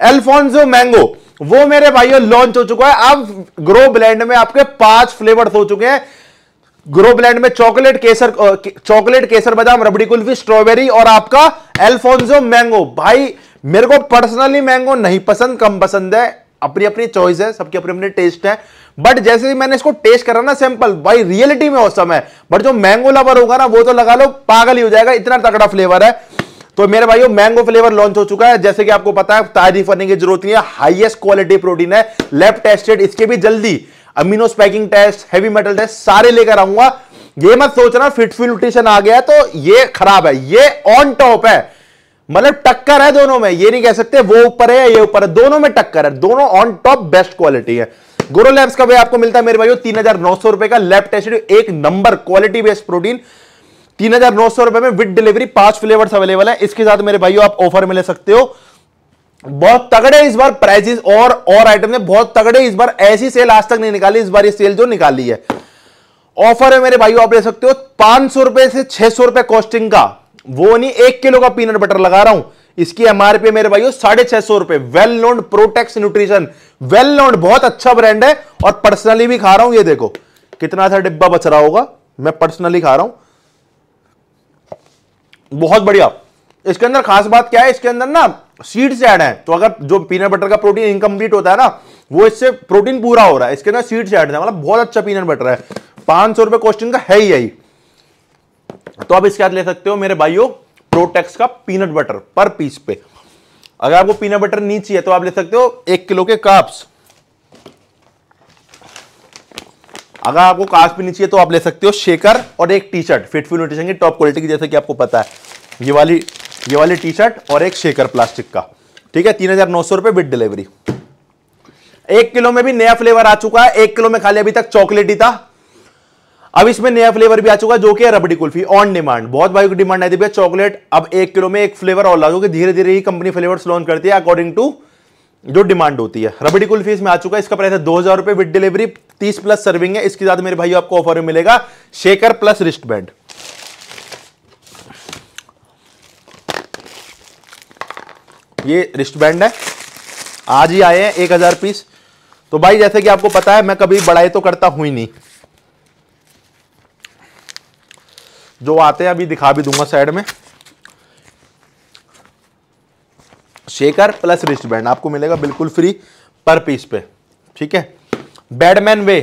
एल्फोन्सो मैंगो वो मेरे भाइयों लॉन्च हो चुका है अब ग्रो ब्लैंड में आपके पांच फ्लेवर हो चुके हैं ग्रोबलैंड में चॉकलेट केसर चॉकलेट केसर बादाम रबड़ी कुल्फी स्ट्रॉबेरी और आपका एल्फोन्जो मैंगो भाई मेरे को पर्सनली मैंगो नहीं पसंद कम पसंद है अपनी अपनी चॉइस है सबके अपने अपने टेस्ट है बट जैसे ही मैंने इसको टेस्ट करा ना सैंपल भाई रियलिटी में औसम है बट जो मैंगो लवर होगा ना वो तो लगा लो पागल ही हो जाएगा इतना तगड़ा फ्लेवर है तो मेरे भाइयों मैंगो फ्लेवर लॉन्च हो चुका है जैसे कि आपको पता है तारीफ करने की जरूरत नहीं है हाईएस्ट क्वालिटी प्रोटीन है लेफ्ट टेस्टेड इसके भी जल्दी amino spiking test heavy metal test सारे लेकर आऊंगा ये मत सोचना फिटफिल न्यूट्रिशन आ गया तो ये खराब है ये ऑन टॉप है मतलब टक्कर है दोनों में ये नहीं कह सकते वो ऊपर है ये ऊपर है दोनों में टक्कर है दोनों ऑन टॉप बेस्ट क्वालिटी है गोरो लैब्स का भी आपको मिलता है मेरे भाइयों तीन हजार नौ सौ रुपए का लैब टेस्ट एक नंबर क्वालिटी बेस्ट प्रोटीन तीन हजार नौ सौ रुपए में विद डिलीवरी पांच फ्लेवर्स अवेलेबल है इसके साथ मेरे भाइयों आप ऑफर में ले सकते हो बहुत तगड़े इस बार प्राइजेस और और आइटम ने बहुत तगड़े इस बार ऐसी सेल आज तक नहीं निकाली इस बार ये सेल जो निकाली है ऑफर है मेरे भाइयों आप ले सकते हो पांच सौ रुपए से छह सौ रुपए कॉस्टिंग का वो नहीं एक किलो का पीनट बटर लगा रहा हूं इसकी एमआरपी मेरे भाइयों साढ़े छह सौ रुपए well known Protex Nutrition well known बहुत अच्छा ब्रांड है और पर्सनली भी खा रहा हूं ये देखो कितना सा डिब्बा बच रहा होगा मैं पर्सनली खा रहा हूं बहुत बढ़िया इसके अंदर खास बात क्या है इसके अंदर ना सीड से ऐड है तो अगर जो पीनट बटर का प्रोटीन इनकम्प्लीट होता है ना वो इससे प्रोटीन पूरा हो रहा है इसके अंदर सीड से ऐड है मतलब बहुत अच्छा पीनट बटर है पांच सौ रुपए क्वेश्चन का है ही यही तो आप इसके बाद ले सकते हो मेरे भाइयों प्रोटेक्स का पीनट बटर पर पीस पे अगर आपको पीनट बटर नहीं चाहिए तो आप ले सकते हो एक किलो के काप्स अगर आपको कास्ट भी नहीं चाहिए तो आप ले सकते हो शेकर और एक टी शर्ट फिटफुल न्यूट्रिशन की टॉप क्वालिटी की जैसे कि आपको पता है ये वाली ये वाली टी शर्ट और एक शेकर प्लास्टिक का ठीक है तीन हजार नौ सौ रुपए विद डिलीवरी एक किलो में भी नया फ्लेवर आ चुका है एक किलो में खाली अभी तक चॉकलेट ही था अब इसमें नया फ्लेवर भी आ चुका है जो कि है रबड़ी कुल्फी ऑन डिमांड बहुत भाई की डिमांड आई थी भैया चॉकलेट अब एक किलो में एक फ्लेवर और ला क्योंकि धीरे धीरे ही कंपनी फ्लेवर लॉन्च करती है अकॉर्डिंग टू जो डिमांड होती है रबड़ी कुल्फी इसमें आ चुका है इसका प्राइस है दो हजार रुपए विद डिलीवरी तीस प्लस सर्विंग है इसके साथ मेरे भाई आपको ऑफर में मिलेगा शेकर प्लस रिस्ट बैंड ये रिस्ट बैंड है आज ही आए हैं एक हज़ार पीस तो भाई जैसे कि आपको पता है मैं कभी बड़ाई तो करता हूं ही नहीं जो आते हैं अभी दिखा भी दूंगा साइड में शेकर प्लस रिस्ट बैंड आपको मिलेगा बिल्कुल फ्री पर पीस पे ठीक है बैडमैन वे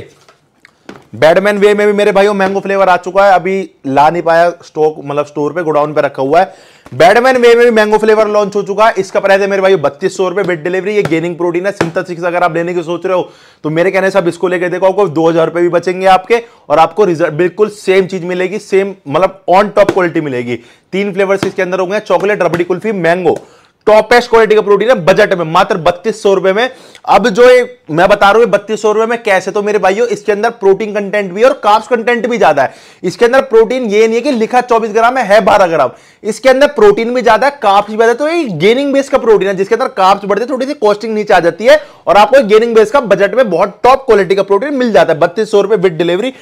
बैडमैन वे में भी मेरे भाइयों मैंगो फ्लेवर आ चुका है अभी ला नहीं पाया स्टॉक मतलब स्टोर पे गोडाउन पे रखा हुआ है बैडमैन वे में भी मैंगो फ्लेवर लॉन्च हो चुका है इसका प्राइस है मेरे भाई बत्तीस सौ रुपए बेड डिलीवरी ये गेनिंग प्रोटीन है सिंथेसिक्स अगर आप लेने की सोच रहे हो तो मेरे कहने से आप इसको लेके देखो आपको दो हजार रुपए भी बचेंगे आपके और आपको रिजल्ट बिल्कुल सेम चीज मिलेगी सेम मतलब ऑन टॉप क्वालिटी मिलेगी तीन फ्लेवर इसके अंदर हो गए chocolate rabri kulfi mango toppest quality का प्रोटीन है बजट में मात्र बत्तीस सौ रुपए में अब जो ये मैं बता रहा हूं बत्तीस सौ रुपए में कैसे तो मेरे भाइयों इसके अंदर प्रोटीन कंटेंट भी और कार्ब्स कंटेंट भी ज्यादा है इसके अंदर प्रोटीन ये नहीं है कि लिखा 24 ग्राम है, बारह ग्राम इसके अंदर प्रोटीन भी ज्यादा है कार्ब्स भी ज्यादा तो ये गेनिंग बेस का प्रोटीन है जिसके अंदर कार्ब्स बढ़ते थोड़ी सी कॉस्टिंग नीचे आ जाती है और आपको गेनिंग बेस का बजट में बहुत टॉप क्वालिटी का प्रोटीन मिल जाता है बत्तीस सौ रुपए विद डिलीवरी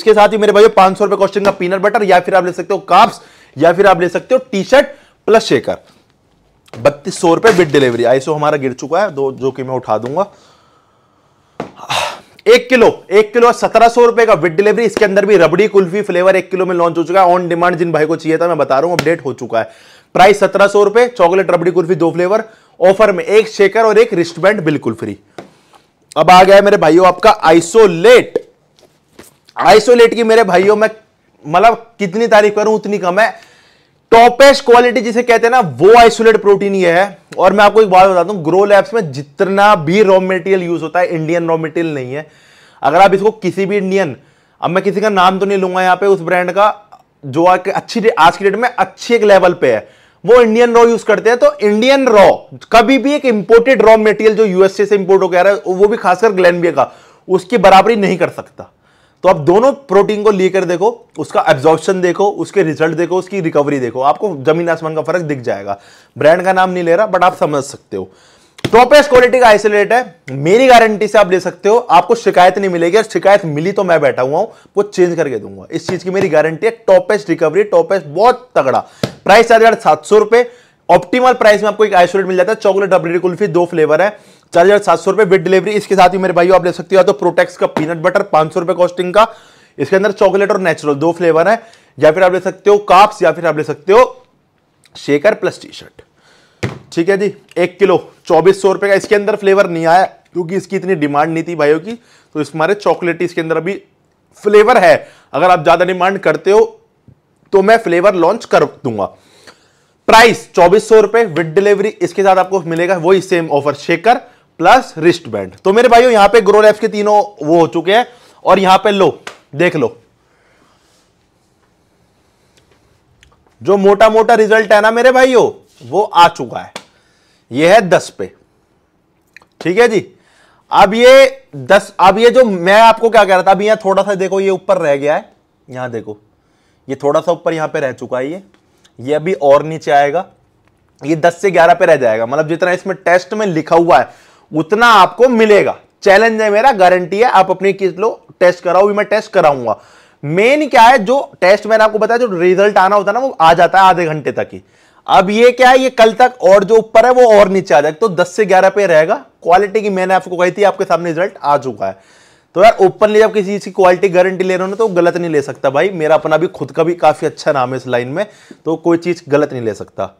इसके साथ ही मेरे भाई पांच सौ रुपए कॉस्टिंग का पीनट बटर या फिर आप ले सकते हो काप्स या फिर आप ले सकते हो टी शर्ट प्लस शेकर बत्तीस सौ रुपये विद डिलीवरी आईसो हमारा गिर चुका है दो जो कि मैं उठा दूंगा एक किलो एक किलो सत्रह सौ रुपए का विद डिलीवरी इसके अंदर भी रबड़ी कुल्फी फ्लेवर एक किलो में लॉन्च हो चुका है ऑन डिमांड जिन भाई को चाहिए था मैं बता रहा हूं अपडेट हो चुका है प्राइस सत्रह सौ रुपए चॉकलेट रबड़ी कुल्फी दो फ्लेवर ऑफर में एक शेकर और एक रिस्टबैंड बिल्कुल फ्री अब आ गया मेरे भाइयों आपका आइसोलेट आइसोलेट की मेरे भाइयों में मतलब कितनी तारीफ करूं उतनी कम है टॉपेस्ट क्वालिटी जिसे कहते हैं ना वो आइसोलेट प्रोटीन ये है और मैं आपको एक बात बताता दूं ग्रो लैब्स में जितना भी रॉ मेटेरियल यूज होता है इंडियन रॉ मेटेरियल नहीं है अगर आप इसको किसी भी इंडियन अब मैं किसी का नाम तो नहीं लूंगा यहाँ पे उस ब्रांड का जो अच्छी आज की डेट में अच्छी एक लेवल पे है वो इंडियन रॉ यूज करते हैं तो इंडियन रॉ कभी भी एक इंपोर्टेड रॉ मेटेरियल जो यूएसए से इंपोर्ट होकर है वो भी खासकर ग्लैनबिया का उसकी बराबरी नहीं कर सकता तो आप दोनों प्रोटीन को लेकर देखो उसका एब्जॉर्प्शन देखो उसके रिजल्ट देखो उसकी रिकवरी देखो आपको जमीन आसमान का फर्क दिख जाएगा ब्रांड का नाम नहीं ले रहा बट आप समझ सकते हो टॉपेस्ट क्वालिटी का आइसोलेट है मेरी गारंटी से आप ले सकते हो आपको शिकायत नहीं मिलेगी और शिकायत मिली तो मैं बैठा हुआ हूं वो चेंज करके दूंगा इस चीज की मेरी गारंटी है टॉपेस्ट रिकवरी टॉपेस्ट बहुत तगड़ा प्राइस चार सात सौ रुपए ऑप्टिमल प्राइस में आपको एक आइसोलेट मिल जाता है चॉकलेट डबलेटी कुल्फी दो फ्लेवर है चार हजार सात सौ रुपए विद डिलीवरी इसके साथ ही मेरे भाई आप ले सकते हो तो प्रोटेक्स का पीनट बटर पांच सौ रुपए कॉस्टिंग का इसके अंदर चॉकलेट और नेचुरल दो फ्लेवर है या फिर आप ले सकते हो काप्स या फिर आप ले सकते हो शेकर प्लस टी शर्ट ठीक है जी एक किलो चौबीस सौ रुपए का इसके अंदर फ्लेवर नहीं आया क्योंकि इसकी इतनी डिमांड नहीं थी भाइयों की तो इस हमारे चॉकलेट इसके अंदर अभी फ्लेवर है अगर आप ज्यादा डिमांड करते हो तो मैं फ्लेवर लॉन्च कर दूंगा प्राइस चौबीस सौ रुपए विद डिलीवरी इसके साथ आपको मिलेगा वही same offer shaker plus wrist band तो मेरे भाइयों यहां पे ग्रो लैब्स के तीनों वो हो चुके हैं और यहां पे लो देख लो जो मोटा मोटा रिजल्ट है ना मेरे भाइयों वो आ चुका है ये है दस पे ठीक है जी अब ये दस अब ये जो मैं आपको क्या कह रहा था अभी यहां थोड़ा सा देखो ये ऊपर रह गया है यहां देखो ये थोड़ा सा ऊपर यहां पे रह चुका है ये ये अभी और नीचे आएगा ये 10 से 11 पे रह जाएगा मतलब जितना इसमें टेस्ट में लिखा हुआ है उतना आपको मिलेगा चैलेंज है मेरा गारंटी है आप अपनी किस लो टेस्ट कराओ भी मैं टेस्ट कराऊंगा मेन क्या है जो टेस्ट मैंने आपको बताया जो रिजल्ट आना होता है ना वो आ जाता है आधे घंटे तक ही अब ये क्या है ये कल तक और जो ऊपर है वो और नीचे आ जाएगा तो 10 से 11 पे रहेगा क्वालिटी की मैंने आपको कही थी आपके सामने रिजल्ट आ चुका है तो यार ओपनली जब किसी चीज़ की क्वालिटी गारंटी ले रहे हो ना तो गलत नहीं ले सकता भाई मेरा अपना भी खुद का भी काफ़ी अच्छा नाम है इस लाइन में तो कोई चीज़ गलत नहीं ले सकता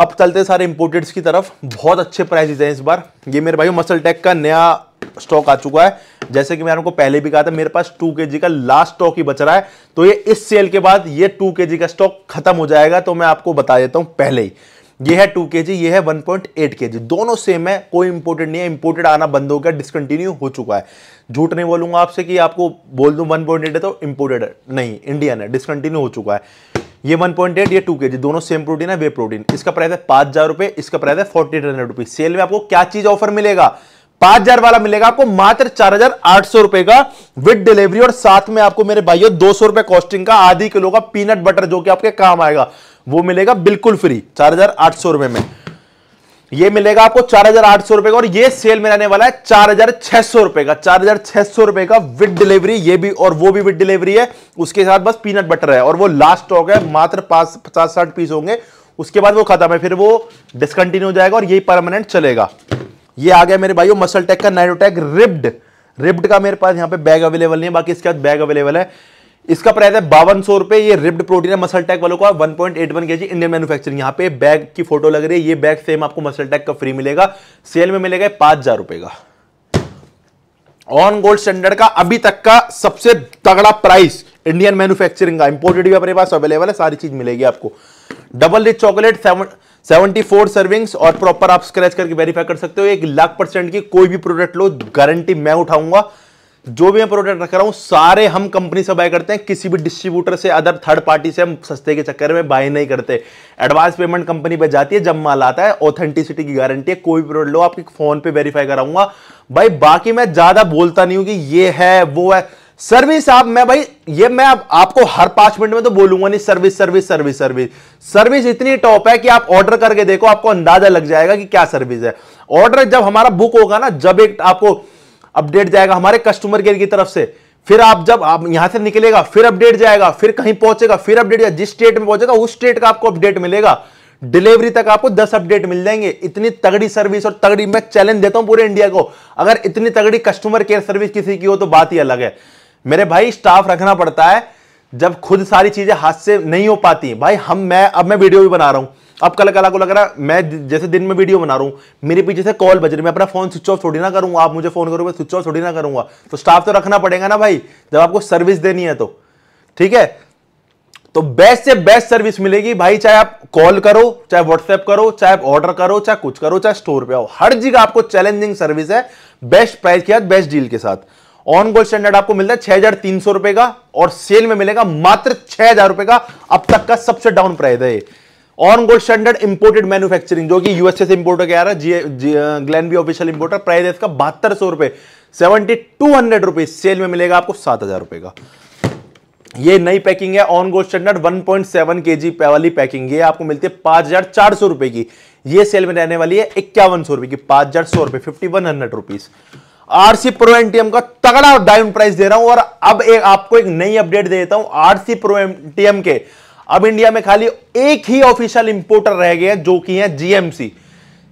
अब चलते सारे इंपोर्टेड्स की तरफ बहुत अच्छे प्राइजेज हैं इस बार ये मेरे भाई मसल टेक का नया स्टॉक आ चुका है जैसे कि मैंने आपको पहले भी कहा था मेरे पास टू के का लास्ट स्टॉक ही बच रहा है तो ये इस सेल के बाद ये टू के का स्टॉक खत्म हो जाएगा तो मैं आपको बता देता हूं पहले ही ये है टू के ये है वन पॉइंट एट के दोनों सेम है कोई इंपोर्टेड नहीं है इंपोर्टेड आना बंद हो गया डिसकंटिन्यू हो चुका है झूठ नहीं बोलूंगा आपसे कि आपको बोल दू वन पॉइंट एट है तो इंपोर्टेड नहीं इंडियन है डिसकंटिन्यू हो चुका है ये वन पॉइंट एट ये टू के जी दोनों सेम प्रोटीन है वे प्रोटीन इसका प्राइस है पांच हजार रुपए इसका प्राइस है forty eight hundred rupees sale में आपको क्या चीज ऑफर मिलेगा पांच हजार वाला मिलेगा आपको मात्र चार हजार आठ सौ रुपए का विद डिलीवरी और साथ में आपको मेरे भाइयों दो सौ रुपए कॉस्टिंग का आधी किलो का पीनट बटर जो कि आपके काम आएगा वो मिलेगा बिल्कुल फ्री चार हजार आठ सौ रुपए में ये मिलेगा आपको चार हजार आठ सौ रुपए का और ये सेल में रहने वाला है चार हजार छह सौ रुपए का चार हजार छह सौ रुपए का विद डिलीवरी ये भी और वो भी विद डिलीवरी है उसके साथ बस पीनट बटर है और वो लास्ट स्टॉक है मात्र पांच पचास साठ पीस होंगे उसके बाद वो खत्म है फिर वो डिसकंटिन्यू हो जाएगा और यही परमानेंट चलेगा ये आ गया मेरे भाई मसल टेक का नाइटोटेक रिब्ड रिब्ड का मेरे पास यहाँ पे बैग अवेलेबल नहीं है बाकी इसके बाद बैग अवेलेबल है इसका प्राइस है बावन सौ रुपए ये रिब्ड प्रोटीन है मसल टैक वालों का 1.81 पॉइंट केजी इंडियन मैन्युफैक्चरिंग यहाँ पे बैग की फोटो लग रही है ये बैग सेम आपको मसल टैक का फ्री मिलेगा सेल में मिलेगा पांच हजार रुपए का ऑन गोल्ड स्टैंडर्ड का अभी तक का सबसे तगड़ा प्राइस इंडियन मैन्युफैक्चरिंग का इंपोर्टेड भी अपने पास अवेलेबल है सारी चीज मिलेगी आपको double rich chocolate seventy four servings और प्रॉपर आप स्क्रेच करके वेरीफाई कर सकते हो एक लाख परसेंट की कोई भी प्रोडक्ट लो गारंटी मैं उठाऊंगा जो भी मैं प्रोडक्ट रख रहा हूँ सारे हम कंपनी से बाय करते हैं किसी भी डिस्ट्रीब्यूटर से अदर थर्ड पार्टी से हम सस्ते के चक्कर में बाय नहीं करते एडवांस पेमेंट कंपनी पे जाती है जब माल आता है ऑथेंटिसिटी की गारंटी है कोई भी प्रोडक्ट लो आपके फोन पे वेरीफाई कराऊंगा भाई बाकी मैं ज्यादा बोलता नहीं हूँ कि ये है वो है सर्विस आप मैं भाई ये मैं आप, आपको हर पांच मिनट में तो बोलूंगा नहीं service service service service service इतनी टॉप है कि आप ऑर्डर करके देखो आपको अंदाजा लग जाएगा कि क्या सर्विस है ऑर्डर जब हमारा बुक होगा ना जब एक आपको अपडेट जाएगा हमारे कस्टमर केयर की तरफ से फिर आप जब आप यहां से निकलेगा फिर अपडेट जाएगा फिर कहीं पहुंचेगा फिर अपडेट जाएगा जिस स्टेट में पहुंचेगा उस स्टेट का आपको अपडेट मिलेगा डिलीवरी तक आपको 10 अपडेट मिल जाएंगे इतनी तगड़ी सर्विस और तगड़ी मैं चैलेंज देता हूं पूरे इंडिया को अगर इतनी तगड़ी कस्टमर केयर सर्विस किसी की हो तो बात ही अलग है मेरे भाई स्टाफ रखना पड़ता है जब खुद सारी चीजें हाथ से नहीं हो पाती भाई हम मैं अब मैं वीडियो भी बना रहा हूं अब कल कल आपको लग रहा है मैं जैसे दिन में वीडियो बना रहा हूँ मेरे पीछे से कॉल बज रही मैं अपना फोन स्विच ऑफ थोड़ी ना करूँगा आप मुझे फोन करोगे स्विच ऑफ थोड़ी ना करूँगा तो स्टाफ तो रखना पड़ेगा ना भाई जब आपको सर्विस देनी है तो ठीक है तो बेस्ट से बेस्ट सर्विस मिलेगी भाई चाहे आप कॉल करो चाहे व्हाट्सएप करो चाहे आप ऑर्डर करो चाहे कुछ करो चाहे स्टोर पे आओ हर जगह आपको चैलेंजिंग सर्विस है बेस्ट प्राइस के साथ बेस्ट डील के साथ ऑन गोल्ड स्टैंडर्ड आपको मिलता है छह हजार तीन सौ रुपए का और सेल में मिलेगा मात्र छह हजार रुपए का अब तक का सबसे डाउन प्राइस है ON gold standard imported manufacturing जो कि यूएसए से इंपोर्ट होकर आ रहा है ग्लैन भी ऑफिशियल इंपोर्टर प्राइस है इसका बहत्तर सौ रुपए seventy two hundred rupees sale में मिलेगा आपको सात हजार रुपए का ये नई पैकिंग है ON gold standard one point seven K G वाली पैकिंग ये आपको मिलती है पांच हजार चार सौ रुपए की ये सेल में रहने वाली है इक्यावन सौ रुपए की पांच हजार सौ रुपए fifty one hundred rupees RC pro NTM का तगड़ा डायमंड प्राइस दे रहा हूं और अब एक आपको एक नई अपडेट देता हूं आरसी प्रो एनटीएम के अब इंडिया में खाली एक ही ऑफिशियल इंपोर्टर रह गए जो कि है जीएमसी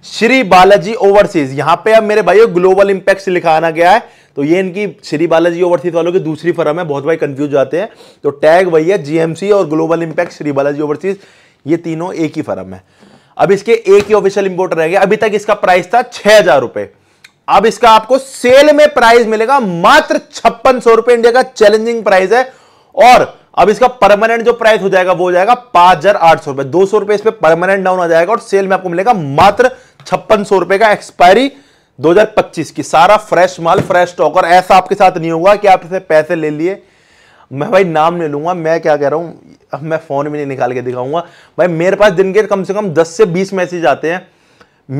श्री बालाजी ओवरसीज यहां पे अब मेरे भाइयों ग्लोबल इंपैक्ट से लिखा आना गया है तो ये इनकी श्री बालाजी ओवरसीज वालों की दूसरी फर्म है बहुत भाई कंफ्यूज जाते हैं तो टैग वही है जीएमसी और global impact Shri Balaji overseas ये तीनों एक ही फर्म है अब इसके एक ही ऑफिशियल इंपोर्टर रह गया अभी तक इसका प्राइस था छह अब इसका आपको सेल में प्राइस मिलेगा मात्र छप्पन सौ रुपए इंडिया का चैलेंजिंग प्राइस है और अब इसका परमानेंट जो प्राइस हो जाएगा वो हो जाएगा पांच हजार आठ सौ रुपए दो सौ रुपए इस पर परमानेंट डाउन आ जाएगा और सेल में आपको मिलेगा मात्र छप्पन सौ रुपए का एक्सपायरी 2025 की सारा फ्रेश माल फ्रेश स्टॉक और ऐसा आपके साथ नहीं होगा कि आप इसे पैसे ले लिए मैं भाई नाम ले लूंगा मैं क्या कह रहा हूं अब मैं फोन भी नहीं निकाल के दिखाऊंगा भाई मेरे पास दिन के कम से कम दस से बीस मैसेज आते हैं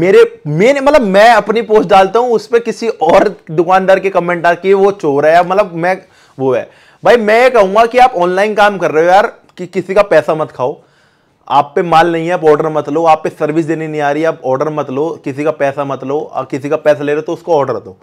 मेरे मेरे मतलब मैं अपनी पोस्ट डालता हूं उस पर किसी और दुकानदार के कमेंट आके वो चोर है मतलब मैं वो है भाई मैं कहूंगा कि आप ऑनलाइन काम कर रहे हो यार कि किसी का पैसा मत खाओ आप पे माल नहीं है आप ऑर्डर मत लो आप पे सर्विस देनी नहीं आ रही आप ऑर्डर मत लो किसी का पैसा मत लो किसी का पैसा ले रहे हो तो उसको ऑर्डर दो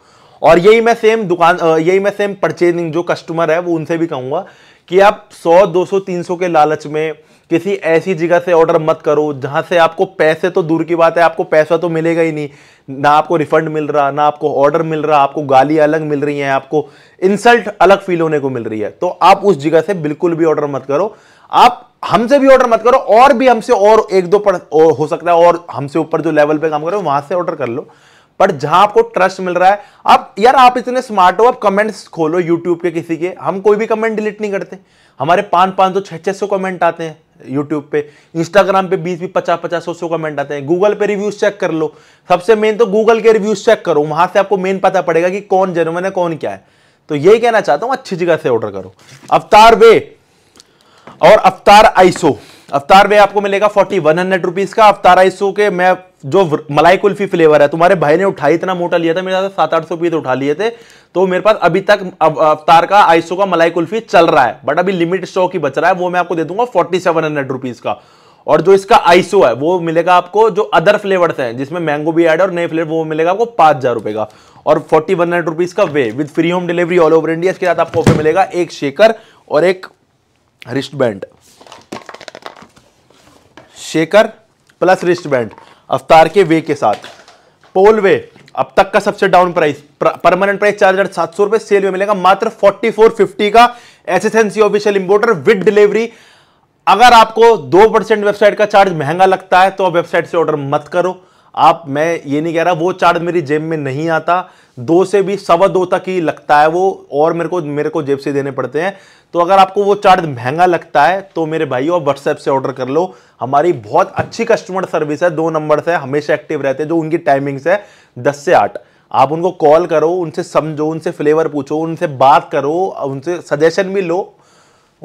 और यही मैं सेम दुकान यही मैं सेम परचेजिंग जो कस्टमर है वो उनसे भी कहूंगा कि आप 100 200 300 के लालच में किसी ऐसी जगह से ऑर्डर मत करो जहाँ से आपको पैसे तो दूर की बात है आपको पैसा तो मिलेगा ही नहीं ना आपको रिफंड मिल रहा ना आपको ऑर्डर मिल रहा आपको गाली अलग मिल रही है आपको इंसल्ट अलग फील होने को मिल रही है तो आप उस जगह से बिल्कुल भी ऑर्डर मत करो आप हमसे भी ऑर्डर मत करो और भी हमसे और एक दो पर हो सकता है और हमसे ऊपर जो लेवल पे काम करो वहां से ऑर्डर कर लो पर जहां आपको ट्रस्ट मिल रहा है आप यार आप इतने स्मार्ट हो आप कमेंट्स खोलो यूट्यूब के किसी के हम कोई भी कमेंट डिलीट नहीं करते हमारे पाँच पाँच तो सौ छः छः सौ कमेंट आते हैं यूट्यूब पे इंस्टाग्राम पे बीस भी पचास पचास सौ सौ कमेंट आते हैं गूगल पे रिव्यूज चेक कर लो सबसे मेन तो गूगल के रिव्यूज चेक करो वहां से आपको मेन पता पड़ेगा कि कौन जेनुअन है कौन क्या है तो यही कहना चाहता हूं अच्छी जगह से ऑर्डर करो अवतार वे और अवतार आइसो अवतार वे आपको मिलेगा फोर्टी वन हंड्रेड रुपीज का अवतार आइसो के मैं जो मलाई कुल्फी फ्लेवर है तुम्हारे भाई ने उठाई इतना मोटा लिया था मेरे साथ सात आठ सौ रुपये तो उठा लिए थे तो मेरे पास अभी तक अवतार का आइसो का मलाई कुल्फी चल रहा है बट अभी लिमिट स्टॉक ही बच रहा है वो मैं आपको दे दूंगा फोर्टी सेवन हंड्रेड रुपीज का और जो इसका आइसो है वो मिलेगा आपको जो अदर फ्लेवर है जिसमें मैंगो भी एड और नए फ्लेवर वो मिलेगा आपको पांच हज़ार रुपए का और फोर्टी वन हंड्रेड रुपीज़ का whey with free home delivery all over India इसके साथ आपको ऑफर मिलेगा एक शेकर और एक wrist band shaker plus wrist band Avvatar के वे के साथ पोल वे अब तक का सबसे डाउन प्राइस परमानेंट प्राइस चार हजार सात सौ रुपए सेल में मिलेगा मात्र फोर्टी फोर फिफ्टी का SSNC official importer with delivery अगर आपको दो परसेंट वेबसाइट का चार्ज महंगा लगता है तो आप वेबसाइट से ऑर्डर मत करो आप मैं ये नहीं कह रहा वो चार्ज मेरी जेब में नहीं आता दो से भी सवा दो तक ही लगता है वो और मेरे को मेरे को जेब से देने पड़ते हैं तो अगर आपको वो चार्ज महंगा लगता है तो मेरे भाई और व्हाट्सएप से ऑर्डर कर लो हमारी बहुत अच्छी कस्टमर सर्विस है दो नंबर से हमेशा एक्टिव रहते हैं जो उनकी टाइमिंग्स है दस से आठ आप उनको कॉल करो उनसे समझो उनसे फ्लेवर पूछो उनसे बात करो उनसे सजेशन भी लो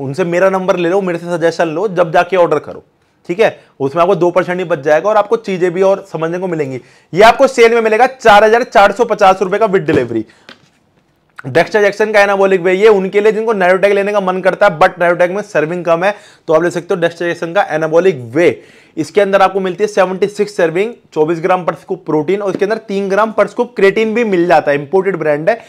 उनसे मेरा नंबर ले लो मेरे से सजेशन लो जब जाके ऑर्डर करो ठीक है उसमें आपको दो परसेंट ही बच जाएगा और आपको चीजें भी और समझने को मिलेंगी ये आपको सेल में मिलेगा चार हजार चार सौ पचास रुपए का विद डिलीवरी डेक्स्टर जैक्सन का एनाबॉलिक वे ये उनके लिए जिनको नैरोटैग लेने का मन करता है बट नैरोटैग में सर्विंग कम है तो आप ले सकते हो डेक्स्टर जैक्सन का एनाबोलिक वे इसके अंदर आपको मिलती है 76 सर्विंग 24 ग्राम पर स्कूप प्रोटीन और इसके अंदर 3 ग्राम पर स्कूप क्रेटीन भी मिल जाता है इंपोर्टेड ब्रांड है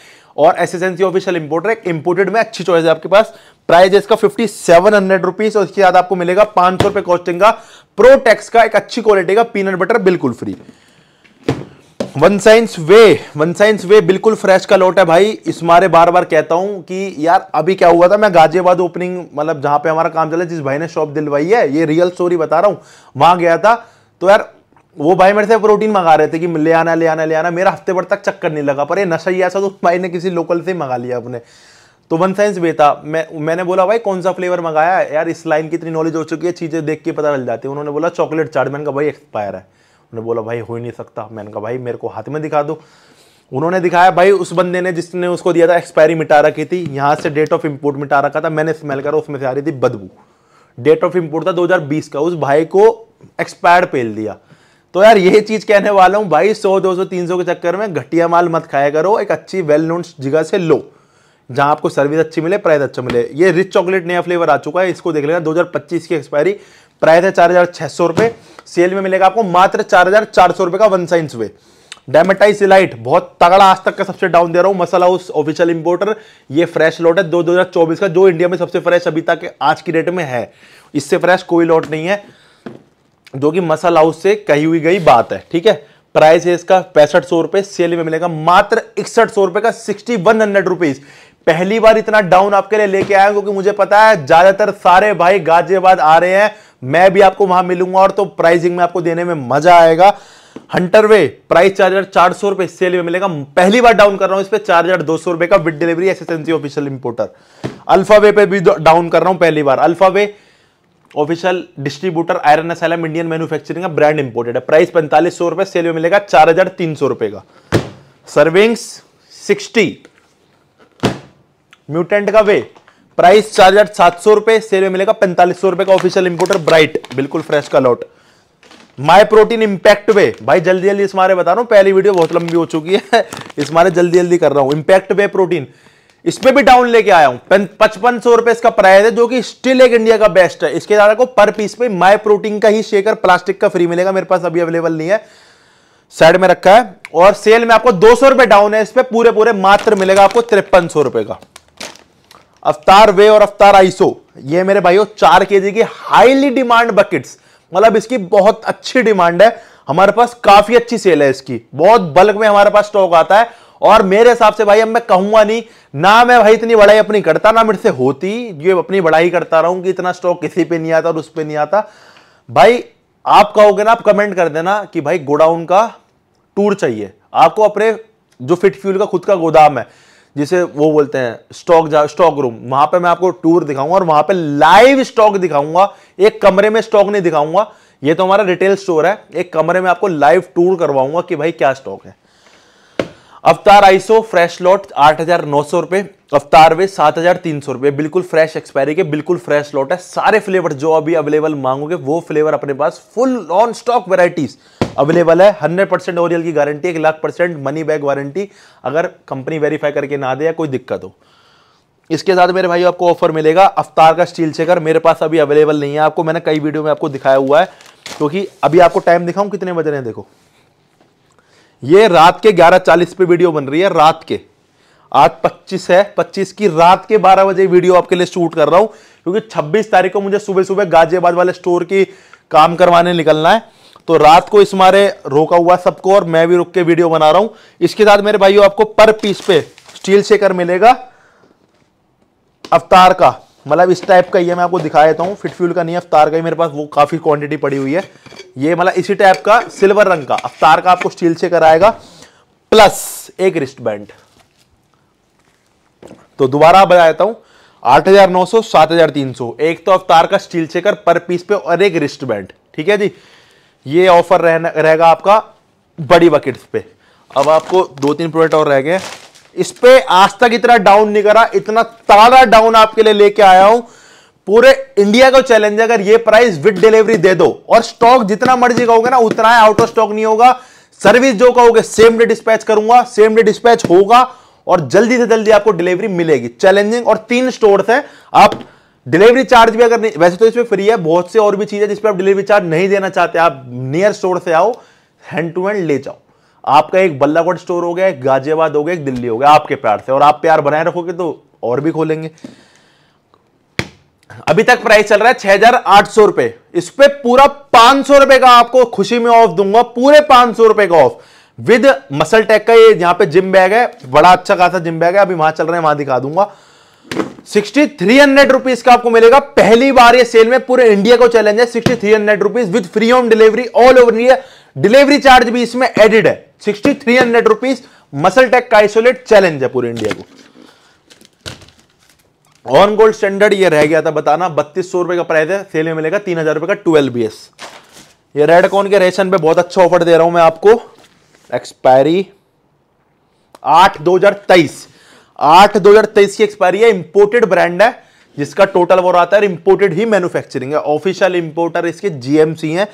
और एस एस ऑफिशियल इंपोर्टर है इंपोर्टेड में अच्छी चॉइस है आपके पास प्राइस इसका फिफ्टी सेवन हंड्रेड रुपीज और इसके बाद आपको मिलेगा पांच सौ रुपए कॉस्टिंग का प्रोटेक्स का एक अच्छी क्वालिटी का पीनट बटर बिल्कुल free One Science whey One Science whey बिल्कुल फ्रेश का लोट है भाई इस मारे बार बार कहता हूं कि यार अभी क्या हुआ था मैं गाजियाबाद ओपनिंग मतलब जहां पे हमारा काम चला जिस भाई ने शॉप दिलवाई है ये रियल स्टोरी बता रहा हूं वहां गया था तो यार वो भाई मेरे से प्रोटीन मंगा रहे थे कि ले आना ले आना ले आना मेरा हफ्ते भर तक चक्कर नहीं लगा पर ये नशा ही ऐसा तो भाई ने किसी लोकल से ही मंगा लिया अपने तो वन साइंस वे था मैं मैंने बोला भाई कौन सा फ्लेवर मंगाया यार इस लाइन की इतनी नॉलेज हो चुकी है चीज़ें देख के पता चल जाती है उन्होंने बोला चॉकलेट चाट मैंने कहा भाई एक्सपायर है उन्होंने बोला भाई हो ही नहीं सकता मैंने कहा भाई मेरे को हाथ में दिखा दो उन्होंने दिखाया भाई उस बंदे ने जिसने उसको दिया था एक्सपायरी मिटा रखी थी यहाँ से डेट ऑफ इम्पोर्ट मिटा रखा था मैंने स्मेल करा उसमें से आ रही थी बदबू डेट ऑफ इम्पोर्ट था 2020 का उस भाई को एक्सपायर्ड पेल दिया तो यार यही चीज़ कहने वाला हूँ भाई सौ दो सौ तीन सौ के चक्कर में घटिया माल मत खाया करो एक अच्छी वेल नोन जगह से लो जहाँ आपको सर्विस अच्छी मिले प्राइस अच्छा मिले ये रिच चॉकलेट नया फ्लेवर आ चुका है इसको देख लेना 2025 की एक्सपायरी प्राइस है चार हज़ार छः सौ रुपये सेल में मिलेगा आपको मात्र चार हजार चार सौ रुपए का One Science whey Dymatize Elite बहुत तगड़ा आज तक का सबसे डाउन दे रहा हूं मसाला हाउस ऑफिशियल इंपोर्टर ये फ्रेश लॉट है दो चौबीस का जो इंडिया में सबसे फ्रेश अभी तक आज की डेट में है इससे फ्रेश कोई लॉट नहीं है जो कि मसाला हाउस से कही हुई गई बात है ठीक है प्राइस है इसका पैंसठ सौ रुपए सेल में मिलेगा मात्र इकसठ सौ रुपए का सिक्सटी वन हंड्रेड रुपीज पहली बार इतना डाउन आपके लिए लेके आया क्योंकि मुझे पता है ज्यादातर सारे भाई गाजियाबाद आ रहे हैं मैं भी आपको वहां मिलूंगा और तो प्राइजिंग में आपको देने में मजा आएगा हंटर वे प्राइस चार चार सौ रुपए सेल में मिलेगा पहली बार डाउन कर रहा हूं इस पर चार हजार दो सौ रुपए का with delivery SSNC official importer alpha whey पे भी डाउन कर रहा हूं पहली बार alpha whey official distributor Iron Asylum Indian manufacturing का ब्रांड इंपोर्टेड है प्राइस पैंतालीस सौ रुपए सेल में मिलेगा चार हजार तीन सौ रुपए का सर्विंग्स सिक्सटी म्यूटेंट का वे प्राइस चार हजार सात सौ रुपए सेल में मिलेगा पैंतालीस सौ रुपए का ऑफिशियल इंपोर्टर ब्राइट बिल्कुल फ्रेश का lot my protein impact whey भाई जल्दी जल्दी इस मारे बता रहा हूं पहली वीडियो बहुत लंबी हो चुकी है इस मारे जल्दी जल्दी कर रहा हूं इंपैक्ट वे प्रोटीन इसमें भी डाउन लेके आया हूं पचपन सौ रुपए इसका प्राइस है जो कि स्टिल एक इंडिया का बेस्ट है इसके अलावा को पर पीस पे माई प्रोटीन का ही शेकर प्लास्टिक का फ्री मिलेगा मेरे पास अभी अवेलेबल नहीं है साइड में रखा है और सेल में आपको दो सौ रुपए डाउन है इस पर पूरे पूरे मात्र मिलेगा आपको तिरपन सौ रुपए का अफ्तार वे और अफ्तार आइसो ये मेरे भाइयों चार के जी की हाईली डिमांड बकेट्स मतलब इसकी बहुत अच्छी डिमांड है हमारे पास काफी अच्छी सेल है इसकी बहुत बल्क में हमारे पास स्टॉक आता है और मेरे हिसाब से भाई अब मैं कहूंगा नहीं ना मैं भाई इतनी बड़ाई अपनी करता ना मेरे से होती ये अपनी बड़ाई करता रहा हूं कि इतना स्टॉक किसी पे नहीं आता और उस पर नहीं आता भाई आप कहोगे ना आप कमेंट कर देना कि भाई गोडाउन का टूर चाहिए आपको अपने जो फिट फ्यूल का खुद का गोदाम है जिसे वो बोलते हैं स्टॉक स्टॉक रूम वहां पे मैं आपको टूर दिखाऊंगा और वहां पे लाइव स्टॉक दिखाऊंगा एक कमरे में स्टॉक नहीं दिखाऊंगा ये तो हमारा रिटेल स्टोर है एक कमरे में आपको लाइव टूर करवाऊंगा कि भाई क्या स्टॉक है अवतार आईसो फ्रेश लॉट आठ हजार नौ सौ रुपए अवतार वे सात हजार तीन सौ रुपए बिल्कुल फ्रेश एक्सपायरी के बिल्कुल फ्रेश लॉट है सारे फ्लेवर जो अभी अवेलेबल मांगोगे वो फ्लेवर अपने पास full on stock varieties available है हंड्रेड परसेंट ओरियल की गारंटी एक lakh percent money back warranty अगर कंपनी वेरीफाई करके ना दे या कोई दिक्कत हो इसके साथ मेरे भाई आपको ऑफर मिलेगा अवतार का स्टील चेकर मेरे पास अभी अवेलेबल नहीं है आपको मैंने कई वीडियो में आपको दिखाया हुआ है क्योंकि तो अभी आपको टाइम दिखाऊं कितने बज रहे हैं देखो ये रात के 11:40 पे वीडियो बन रही है रात के आज 25 है 25 की रात के 12 बजे वीडियो आपके लिए शूट कर रहा हूं क्योंकि 26 तारीख को मुझे सुबह सुबह गाजियाबाद वाले स्टोर की काम करवाने निकलना है तो रात को इस मारे रोका हुआ सबको और मैं भी रुक के वीडियो बना रहा हूं इसके साथ मेरे भाइयों आपको पर पीस पे स्टील शेकर मिलेगा अवतार का मतलब इस टाइप का ये मैं आपको दिखा देता हूँ फिट फ्यूल का नहीं अवतार का ही मेरे पास वो काफ़ी क्वांटिटी पड़ी हुई है ये मतलब इसी टाइप का सिल्वर रंग का अवतार का आपको स्टील से कराएगा प्लस एक रिस्ट बैंड तो दोबारा बता देता हूं आठ हजार नौ सौ सात हजार तीन सौ एक तो अवतार का स्टील शेकर पर पीस पे और एक रिस्ट बैंड ठीक है जी ये ऑफर रहेगा आपका बड़ी बकेट्स पे अब आपको दो तीन प्रोडक्ट और रह गए इस पर आज तक इतना डाउन नहीं करा इतना ताला डाउन आपके लिए लेके आया हूं पूरे इंडिया का चैलेंज अगर ये प्राइस विद डिलीवरी दे दो और स्टॉक जितना मर्जी कहोगे ना उतना आउट ऑफ स्टॉक नहीं होगा सर्विस जो कहोगे सेम डे डिस्पैच करूंगा सेम डे डिस्पैच होगा और जल्दी से जल्दी आपको डिलीवरी मिलेगी चैलेंजिंग और तीन स्टोर्स हैं आप डिलीवरी चार्ज भी अगर वैसे तो इसमें फ्री है बहुत से और भी चीज़ है जिसपे आप डिलीवरी चार्ज नहीं देना चाहते आप नियर स्टोर से आओ हैंड टू हैंड ले जाओ आपका एक बल्लाकोट स्टोर हो गया एक गाजियाबाद हो गया एक दिल्ली हो गया आपके प्यार से और आप प्यार बनाए रखोगे तो और भी खोलेंगे अभी तक प्राइस चल रहा है छह हजार आठ सौ रुपए इस पर पूरा पांच सौ रुपए का आपको खुशी में ऑफ दूंगा पूरे पांच सौ रुपए का ऑफ विद मसल टेक का ये यहां पे जिम बैग है बड़ा अच्छा खासा जिम बैग है अभी वहां चल रहे हैं वहां दिखा दूंगा सिक्सटी थ्री हंड्रेड रुपीज का आपको मिलेगा पहली बार ये सेल में पूरे इंडिया को चैलेंज है sixty three hundred rupees with free home delivery all over India delivery charge भी इसमें एडिड है sixty three hundred rupees muscle tech का आइसोलेट चैलेंज है पूरे इंडिया को ऑन गोल्ड स्टैंडर्ड ये रह गया था बताना बत्तीस सौ रुपए का प्राइस है सेल में मिलेगा तीन हजार रुपए का ट्वेल्व बी एस ये रेड कॉन के रेशन पे बहुत अच्छा ऑफर दे रहा हूं मैं आपको एक्सपायरी आठ दो हजार तेईस आठ दो हजार तेईस की एक्सपायरी है इंपोर्टेड ब्रांड है जिसका टोटल वो आता है इंपोर्टेड ही मैन्युफैक्चरिंग है ऑफिशियल इंपोर्टर इसके जीएमसी हैं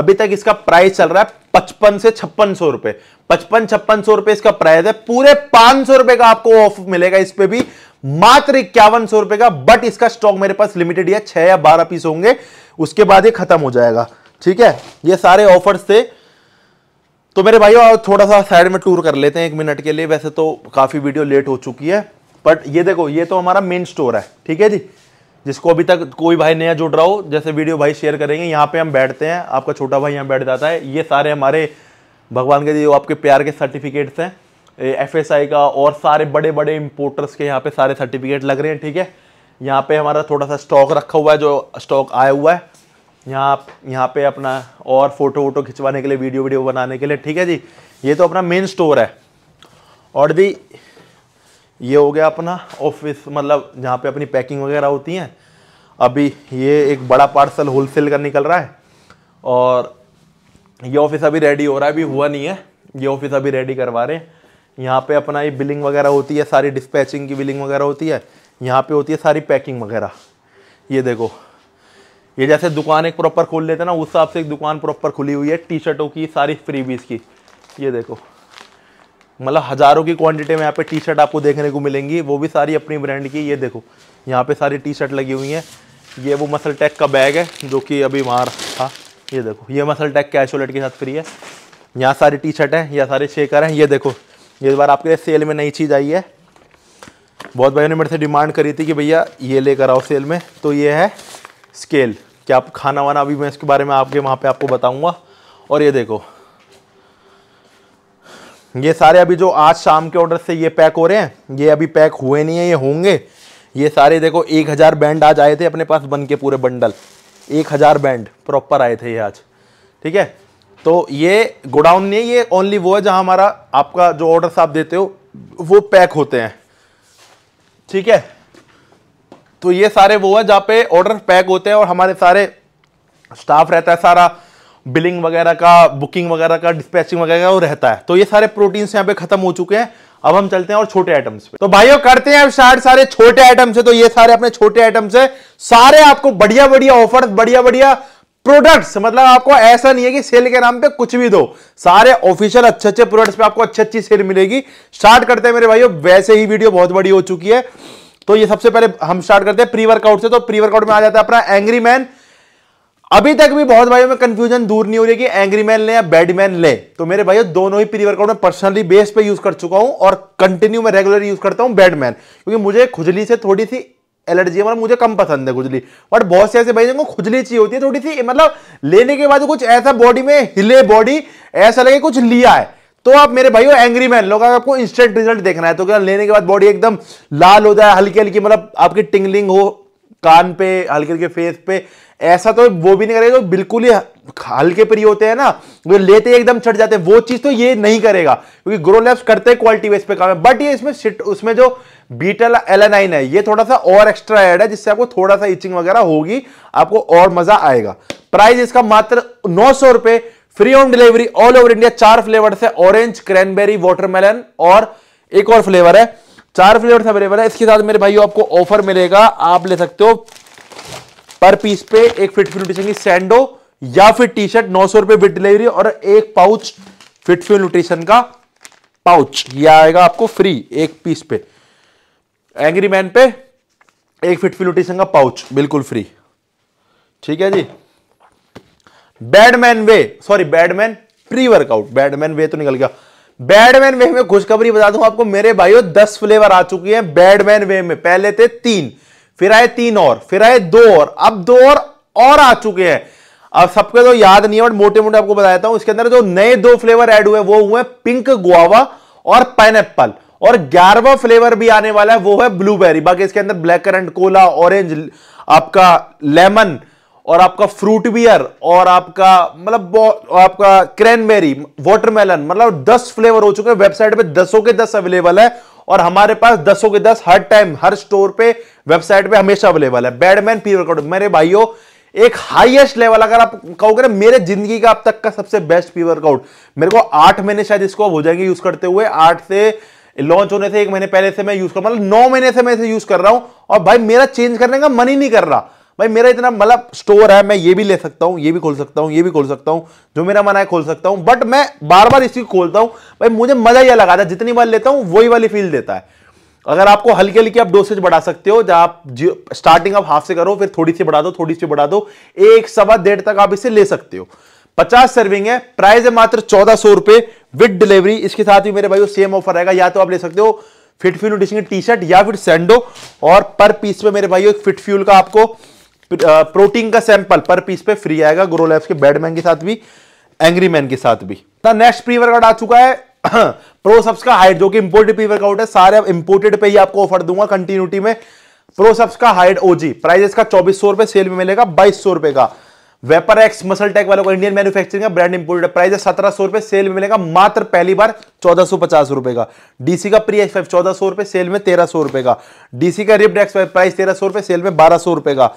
अभी तक इसका प्राइस चल रहा है पचपन से छप्पन सौ रुपए पचपन छप्पन सौ रुपए इसका प्राइस है पूरे पांच सौ रुपए का आपको ऑफ मिलेगा इस पर भी मात्र इक्यावन सौ रुपए का बट इसका स्टॉक मेरे पास लिमिटेड है छह या बारह पीस होंगे उसके बाद ये खत्म हो जाएगा ठीक है ये सारे ऑफर्स थे तो मेरे भाइयों थोड़ा सा साइड में टूर कर लेते हैं एक मिनट के लिए वैसे तो काफ़ी वीडियो लेट हो चुकी है बट ये देखो ये तो हमारा मेन स्टोर है ठीक है जी जिसको अभी तक कोई भाई नया जुड़ रहा हो जैसे वीडियो भाई शेयर करेंगे यहाँ पे हम बैठते हैं आपका छोटा भाई यहाँ बैठ जाता है ये सारे हमारे भगवान के जो आपके प्यार के सर्टिफिकेट्स हैं एफ का और सारे बड़े बड़े इम्पोर्टर्स के यहाँ पे सारे सर्टिफिकेट लग रहे हैं ठीक है यहाँ पे हमारा थोड़ा सा स्टॉक रखा हुआ है जो स्टॉक आया हुआ है यहाँ यहाँ पे अपना और फोटो वोटो खिंचवाने के लिए वीडियो वीडियो बनाने के लिए ठीक है जी ये तो अपना मेन स्टोर है और दी ये हो गया अपना ऑफिस मतलब जहाँ पे अपनी पैकिंग वगैरह होती है अभी ये एक बड़ा पार्सल होलसेल का निकल रहा है और ये ऑफिस अभी रेडी हो रहा है अभी हुआ नहीं है ये ऑफिस अभी रेडी करवा रहे हैं यहाँ पे अपना ये बिलिंग वगैरह होती है सारी डिस्पैचिंग की बिलिंग वगैरह होती है यहाँ पे होती है सारी पैकिंग वगैरह ये देखो ये जैसे दुकान एक प्रॉपर खोल लेते ना उस हिसाब से एक दुकान प्रॉपर खुली हुई है टी शर्टों की सारी फ्री फ्रीबीज की ये देखो मतलब हज़ारों की क्वांटिटी में यहाँ पे टी शर्ट आपको देखने को मिलेंगी वो भी सारी अपनी ब्रांड की ये देखो यहाँ पे सारी टी शर्ट लगी हुई है ये वो मसल टैक का बैग है जो कि अभी वहाँ था ये देखो ये मसल टैक कैशोलेट के साथ फ्री है यहाँ सारी टी शर्ट हैं यहाँ सारे शेकर हैं ये देखो ये बार आपके सेल में नई चीज़ आई है बहुत भाइयों ने मेरे से डिमांड करी थी कि भैया ये लेकर आओ सेल में तो ये है स्केल क्या आप खाना वाना अभी मैं इसके बारे में आपके वहाँ पे आपको बताऊंगा और ये देखो ये सारे अभी जो आज शाम के ऑर्डर से ये पैक हो रहे हैं ये अभी पैक हुए नहीं है ये होंगे ये सारे देखो एक हज़ार बैंड आज आए थे अपने पास बन के पूरे बंडल एक हज़ार बैंड प्रॉपर आए थे ये आज ठीक है तो ये गोडाउन नहीं है ये ओनली वो है जहाँ हमारा आपका जो ऑर्डर आप देते हो वो पैक होते हैं ठीक है तो ये सारे वो है जहाँ पे ऑर्डर पैक होते हैं और हमारे सारे स्टाफ रहता है सारा बिलिंग वगैरह का बुकिंग वगैरह का डिस्पैचिंग वगैरह का वो रहता है तो ये सारे प्रोटीन्स यहाँ पे खत्म हो चुके हैं अब हम चलते हैं और छोटे आइटम्स पे तो भाइयों करते हैं अब स्टार्ट सारे छोटे आइटम्स से तो ये सारे अपने छोटे आइटम्स है सारे आपको बढ़िया बढ़िया ऑफर बढ़िया बढ़िया प्रोडक्ट्स मतलब आपको ऐसा नहीं है कि सेल के नाम पे कुछ भी दो सारे ऑफिशियल अच्छे अच्छे प्रोडक्ट्स पे आपको अच्छी अच्छी सेल मिलेगी स्टार्ट करते हैं मेरे भाइयों वैसे ही वीडियो बहुत बड़ी हो चुकी है तो ये सबसे पहले हम स्टार्ट करते हैं प्री वर्कआउट से तो प्री वर्कआउट में आ जाता है अपना एंग्री मैन अभी तक भी बहुत भाइयों में कंफ्यूजन दूर नहीं हो रही कि एंग्री मैन ले या बैडमैन ले तो मेरे भाइयों दोनों ही प्री वर्कआउट में पर्सनली बेस पे यूज कर चुका हूं और कंटिन्यू मैं रेगुलर यूज करता हूं बैडमैन क्योंकि मुझे खुजली से थोड़ी सी एलर्जी है मतलब मुझे कम पसंद है खुजली बट बहुत से ऐसे भाई जिनको खुजली चाहिए होती है थोड़ी सी मतलब लेने के बाद कुछ ऐसा बॉडी में हिले बॉडी ऐसा लगे कुछ लिया है तो आप मेरे हो एंग्री मैन लोग आपको इंस्टेंट रिजल्ट देखना है तो क्या लेने के बाद बॉडी एकदम लाल हो जाए हल्की हल्की मतलब आपकी टिंगलिंग हो कान पे हल्के हल्के फेस पे ऐसा तो वो भी नहीं करेगा जो बिल्कुल ही हल्के ही होते हैं ना वो लेते एकदम चढ़ जाते हैं वो चीज़ तो ये नहीं करेगा क्योंकि ग्रो लैब्स करते क्वालिटी वेस्ट पे काम है बट ये इसमें सिट उसमें जो बीटल एलानाइन है ये थोड़ा सा और एक्स्ट्रा ऐड है जिससे आपको थोड़ा सा इचिंग वगैरह होगी आपको और मजा आएगा प्राइस इसका मात्र नौ सौ रुपए free home delivery all over India चार फ्लेवर है ऑरेंज क्रैनबेरी वाटरमेलन और एक और फ्लेवर है चार फ्लेवर अवेलेबल है इसके साथ मेरे भाई आपको ऑफर मिलेगा आप ले सकते हो पर पीस पे एक फिट फ्यू न्यूट्रिशन की सैंडो या फिर टी शर्ट नौ सौ रुपए विद डिलीवरी और एक पाउच फिट फ्यू न्यूट्रिशन का पाउच ये आएगा आपको फ्री एक पीस पे एंग्री मैन पे एक फिट फ्यू न्यूट्रिशन का पाउच बिल्कुल फ्री ठीक है जी badman whey sorry badman pre workout badman whey तो निकल गया बैडमैन वे में खुशखबरी बता दूं आपको मेरे भाइयों दस फ्लेवर आ चुकी हैं बैडमैन वे में पहले थे तीन फिर आए तीन और फिर आए दो और अब दो और, और आ चुके हैं अब सबके तो याद नहीं है बट मोटे मोटे आपको बताता हूं इसके अंदर जो नए दो फ्लेवर ऐड हुए वो हुए पिंक गुआवा और पाइन और ग्यारहवा फ्लेवर भी आने वाला है वो है ब्लूबेरी बाकी इसके अंदर ब्लैक करंट कोला ऑरेंज आपका लेमन और आपका फ्रूट बियर और आपका मतलब आपका क्रैनबेरी वाटरमेलन मतलब दस फ्लेवर हो चुके हैं वेबसाइट पे दसों के दस अवेलेबल है और हमारे पास दसों के दस हर टाइम हर स्टोर पे वेबसाइट पे हमेशा अवेलेबल है बैडमैन प्री वर्कआउट मेरे भाइयों एक हाईएस्ट लेवल अगर आप कहोगे ना मेरे जिंदगी का अब तक का सबसे बेस्ट पी वर्कआउट मेरे को आठ महीने शायद इसको हो जाएंगे यूज करते हुए आठ से लॉन्च होने से एक महीने पहले से मैं यूज कर मतलब नौ महीने से मैं इसे यूज कर रहा हूं और भाई मेरा चेंज करने का मन ही नहीं कर रहा भाई मेरा इतना मतलब स्टोर है मैं ये भी ले सकता हूँ ये भी खोल सकता हूँ ये भी खोल सकता हूँ जो मेरा मन है खोल सकता हूँ बट मैं बार बार इसी खोलता हूँ भाई मुझे मजा ही लगा था जितनी बार लेता हूँ वही वाली फील देता है अगर आपको हल्की हल्की आप डोसेज बढ़ा सकते हो जब आप स्टार्टिंग आप हाफ से करो फिर थोड़ी सी बढ़ा दो थोड़ी सी बढ़ा दो एक सवा डेढ़ तक आप इसे ले सकते हो पचास सर्विंग है प्राइस है मात्र चौदह सौ रुपए विद डिलीवरी इसके साथ ही मेरे भाई सेम ऑफर रहेगा या तो आप ले सकते हो फिट फ्यूल टी शर्ट या फिर सेंडो और पर पीस पे मेरे भाई फिट फ्यूल का आपको प्रोटीन uh, का सैंपल पर पीस पे फ्री आएगा ग्रो लैब्स के बैडमैन के साथ भी एंग्री मैन के साथ भी नेक्स्ट प्री वर्कआउट आ चुका है प्रो सब्स का हाइट जो कि इंपोर्टेड प्री वर्कआउट है सारे इंपोर्टेड पे ही आपको ऑफर दूंगा कंटिन्यूटी में प्रो सब्स का हाइट ओजी प्राइस इसका चौबीस सौ रुपए सेल में मिलेगा बाईस सौ रुपए का वेपर एक्स मसल टेक वालों का इंडियन मैन्युफैक्चरिंग का ब्रांड इंपोर्टेड प्राइस है सत्रह सौ रुपए सेल में मिलेगा मात्र पहली बार चौदह सौ पचास रुपए का डीसी का प्री एक्स फाइव चौदह सौ रुपए सेल में तेरह सौ रुपए का डीसी का रिप्ड एक्स फाइव प्राइस तेरह सौ रुपए सेल में बारह सौ रुपए का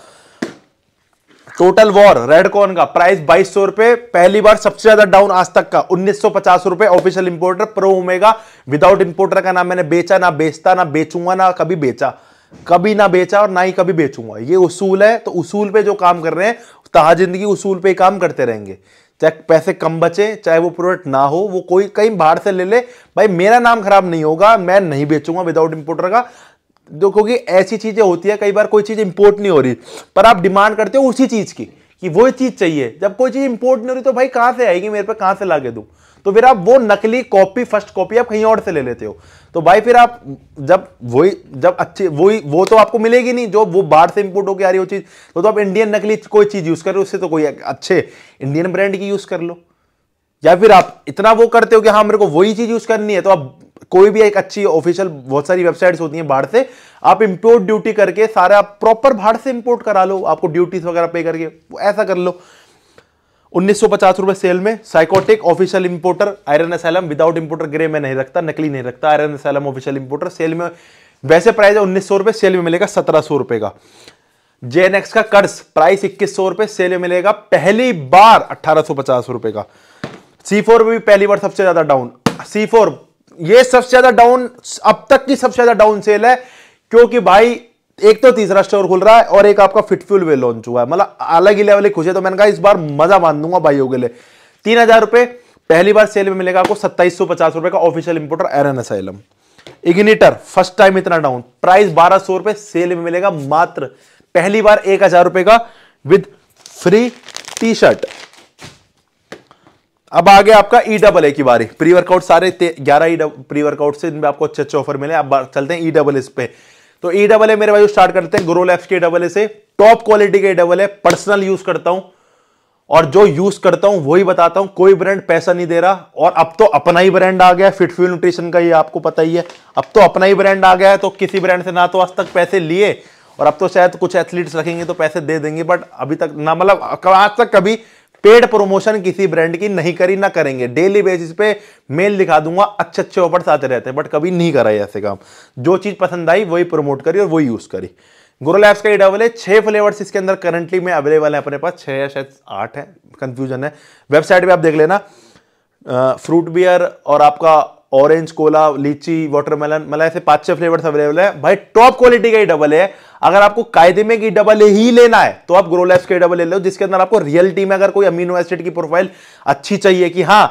टोटल वॉर रेडकॉन का प्राइस बाईस सौ रुपए पहली बार सबसे ज्यादा डाउन आज तक का उन्नीस सौ पचास रुपए official importer pro omega without importer का नाम मैंने बेचा ना बेचता ना बेचूंगा ना कभी बेचा कभी ना बेचा और ना ही कभी बेचूंगा ये उसूल है तो उसूल पे जो काम कर रहे हैं तहा जिंदगी उसूल पे काम करते रहेंगे चाहे पैसे कम बचे चाहे वो प्रोडक्ट ना हो वो कोई कहीं बाहर से ले ले भाई मेरा नाम खराब नहीं होगा मैं नहीं बेचूंगा विदाउट इंपोर्टर का देखो कि ऐसी चीज़ें होती है कई बार कोई चीज़ इंपोर्ट नहीं हो रही पर आप डिमांड करते हो उसी चीज़ की कि वो चीज़ चाहिए जब कोई चीज़ इंपोर्ट नहीं हो रही तो भाई कहां से आएगी मेरे पे कहां से लागे दू तो फिर आप वो नकली कॉपी फर्स्ट कॉपी आप कहीं और से ले लेते हो तो भाई फिर आप जब वही जब अच्छे वही वो तो आपको मिलेगी नहीं जो वो बाहर से इंपोर्ट होकर आ रही हो चीज़ तो, तो आप इंडियन नकली कोई चीज़ यूज़ करो उससे तो कोई अच्छे इंडियन ब्रांड की यूज़ कर लो या फिर आप इतना वो करते हो कि हाँ मेरे को वही चीज़ यूज़ करनी है तो आप कोई भी एक अच्छी ऑफिशियल बहुत सारी वेबसाइट्स होती हैं बाहर से आप इंपोर्ट ड्यूटी करके सारा प्रॉपर बाहर से इंपोर्ट करा लो आपको ड्यूटीज वगैरह पे करके वो ऐसा कर लो उन्नीस रुपए सेल में psychotic official importer iron asylum without importer grey में नहीं रखता नकली नहीं रखता iron asylum official importer sale में वैसे प्राइस है उन्नीस रुपए सेल में मिलेगा सत्रह रुपए का जेएनएक्स का कर्ज प्राइस इक्कीस सौ सेल में मिलेगा पहली बार अठारह सौ पचास रुपए का सी फोर भी पहली बार सबसे ज्यादा डाउन सी फोर ये सबसे ज्यादा डाउन अब तक की सबसे ज्यादा डाउन सेल है क्योंकि भाई एक तो तीसरा स्टोर खुल रहा है और एक आपका फिटफ्यूल वे लॉन्च हुआ है मतलब अलग ही लेवल खुश है तो मैंने कहा इस बार मजा मान दूंगा भाइयों के लिए तीन हजार रुपए पहली बार सेल में मिलेगा आपको सत्ताईस पचास रुपए का official importer Aaron N igniter first time इतना डाउन प्राइस बारह सौ रुपए सेल में मिलेगा मात्र पहली बार एक हजार रुपए का विद फ्री टी शर्ट अब आगे आपका ई डबल ए की बारी प्री वर्कआउट सारे ग्यारह ई प्री वर्कआउट से इनमें आपको अच्छे अच्छे ऑफर मिले अब चलते हैं ई डबल एस पे तो ई डबल ए मेरे भाई स्टार्ट करते हैं ग्रो लैब्स e के डबल ए से टॉप क्वालिटी के E double A personal use करता हूं और जो यूज करता हूं वही बताता हूं कोई ब्रांड पैसा नहीं दे रहा और अब तो अपना ही ब्रांड आ गया फिट न्यूट्रिशन का ये आपको पता ही है अब तो अपना ही ब्रांड आ गया है तो किसी ब्रांड से ना तो आज तक पैसे लिए और अब तो शायद कुछ एथलीट्स रखेंगे तो पैसे दे देंगे बट अभी तक ना मतलब आज तक कभी पेड प्रमोशन किसी ब्रांड की नहीं करी ना करेंगे डेली बेसिस पे मेल दिखा दूंगा अच्छे अच्छे ऑफर्स आते रहते हैं बट कभी नहीं करा ऐसे काम जो चीज़ पसंद आई वही प्रमोट करी और वही यूज़ करी गुरु लैब्स का ये डबल है छह फ्लेवर्स इसके अंदर करंटली में अवेलेबल है अपने पास छः या शायद आठ है कन्फ्यूजन है वेबसाइट पर आप देख लेना फ्रूट बियर और आपका ऑरेंज कोला लीची वाटरमेलन मतलब ऐसे पांच छह फ्लेवर्स अवेलेबल है भाई टॉप क्वालिटी का ही डबल है अगर आपको कायदे में की डबल ही लेना है तो आप ग्रोलैब्स के डबल ले लो जिसके अंदर आपको रियलिटी में अगर कोई अमीनो एसिड की प्रोफाइल अच्छी चाहिए कि हाँ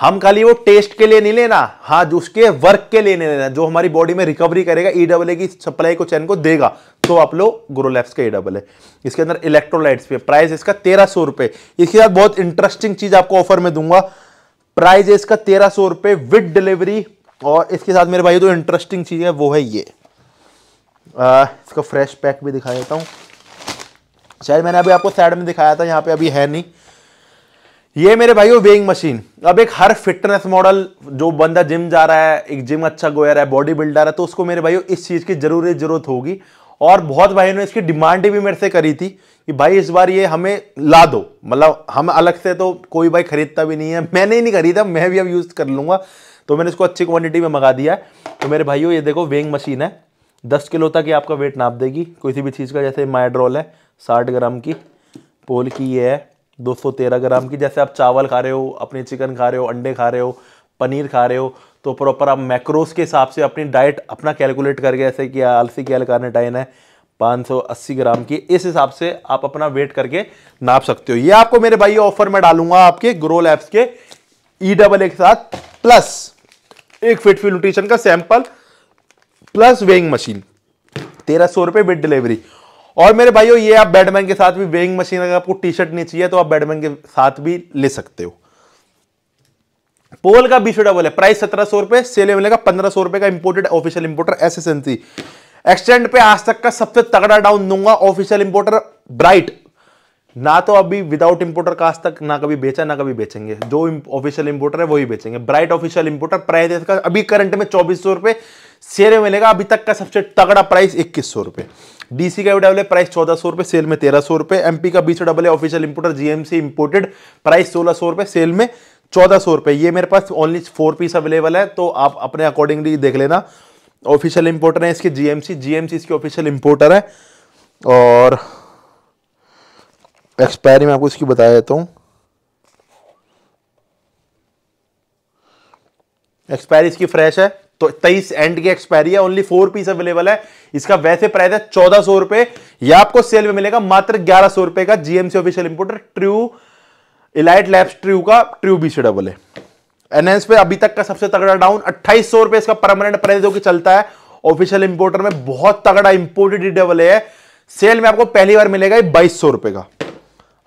हम खाली वो टेस्ट के लिए नहीं लेना हाँ जो उसके वर्क के लिए नहीं लेना जो हमारी बॉडी में रिकवरी करेगा ई डबल ए की सप्लाई को चैन को देगा तो आप लोग ग्रोलैप्स का ई डबल है इसके अंदर इलेक्ट्रोलाइट्स पे प्राइस इसका तेरह सौ रुपये इसके साथ बहुत इंटरेस्टिंग चीज आपको ऑफर में दूंगा प्राइस है इसका तेरह सौ रुपये विद डिलीवरी और इसके साथ मेरे भाई जो इंटरेस्टिंग चीज़ है वो है ये आ, इसका फ्रेश पैक भी दिखा देता हूँ शायद मैंने अभी आपको साइड में दिखाया था यहाँ पे अभी है नहीं ये मेरे भाई वेइंग मशीन अब एक हर फिटनेस मॉडल जो बंदा जिम जा रहा है एक जिम अच्छा गोयर है बॉडी बिल्डर है तो उसको मेरे भाई इस चीज़ की जरूरी ज़रूरत होगी और बहुत भाइयों ने इसकी डिमांड भी मेरे से करी थी कि भाई इस बार ये हमें ला दो मतलब हम अलग से तो कोई भाई खरीदता भी नहीं है मैंने ही नहीं खरीदा मैं भी अब यूज़ कर लूँगा तो मैंने इसको अच्छी क्वांटिटी में मंगा दिया है तो मेरे भाइयों ये देखो वेंग मशीन है दस किलो तक ये आपका वेट नाप देगी किसी भी चीज़ का जैसे माइड्रोल है साठ ग्राम की पोल की ये है दो ग्राम की जैसे आप चावल खा रहे हो अपने चिकन खा रहे हो अंडे खा रहे हो पनीर खा रहे हो तो प्रॉपर आप मैक्रोस के हिसाब से अपनी डाइट अपना कैलकुलेट करके ऐसे कि आलसी की डाइन है 580 ग्राम की इस हिसाब से आप अपना वेट करके नाप सकते हो ये आपको मेरे भाई ऑफर में डालूंगा आपके ग्रो लैब्स के ई डबल ए के साथ प्लस एक फिट फिल न्यूट्रिशन का सैंपल प्लस वेइंग मशीन तेरह सौ रुपये विद डिलीवरी और मेरे भाइयों ये आप बैडमैन के साथ भी वेइंग मशीन अगर आपको टी शर्ट नहीं चाहिए तो आप बैडमैन के साथ भी ले सकते हो पोल का बीसो डबल है प्राइस सत्रह सौ रुपए सेल मिलेगा पंद्रह सौ रुपए का imported official importer S S N extend पे आज तक का सबसे तगड़ा डाउन दूंगा ऑफिशियल इंपोर्टर ब्राइट ना तो अभी विदाउट इंपोर्टर का आज तक ना कभी बेचा ना कभी बेचेंगे जो ऑफिशियल इंपोर्टर है वही बेचेंगे ब्राइट ऑफिशियल इंपोर्टर प्राइस का अभी करंट में चौबीस सौ रुपए सेल में मिलेगा अभी तक का सबसे तगड़ा प्राइस इक्कीस सौ रुपए डीसी का डबल है प्राइस चौदह सौ रुपए सेल में तेरह सौ रुपए एमपी का बीस डबल है official importer GMC imported price सोलह सौ रुपए सेल में चौदह सौ रुपये ये मेरे पास ओनली फोर पीस अवेलेबल है तो आप अपने अकॉर्डिंगली देख लेना ऑफिशियल इंपोर्टर है इसके जीएमसी जीएमसी इसके ऑफिशियल इंपोर्टर है और एक्सपायरी में आपको इसकी बता देता हूँ एक्सपायरी इसकी फ्रेश है तो तेईस एंड की एक्सपायरी है ओनली फोर पीस अवेलेबल है इसका वैसे प्राइस है चौदह सौ रुपए या आपको सेल में मिलेगा मात्र ग्यारह सौ रुपए का GMC official importer true elite labs true का ट्रू बी डबल है एनएस पे अभी तक का सबसे तगड़ा डाउन अट्ठाईस सौ रुपए इसका परमानेंट प्राइस जो कि चलता है ऑफिशियल इंपोर्टर में बहुत तगड़ा इंपोर्टेड डबल है सेल में आपको पहली बार मिलेगा बाईस सौ रुपए का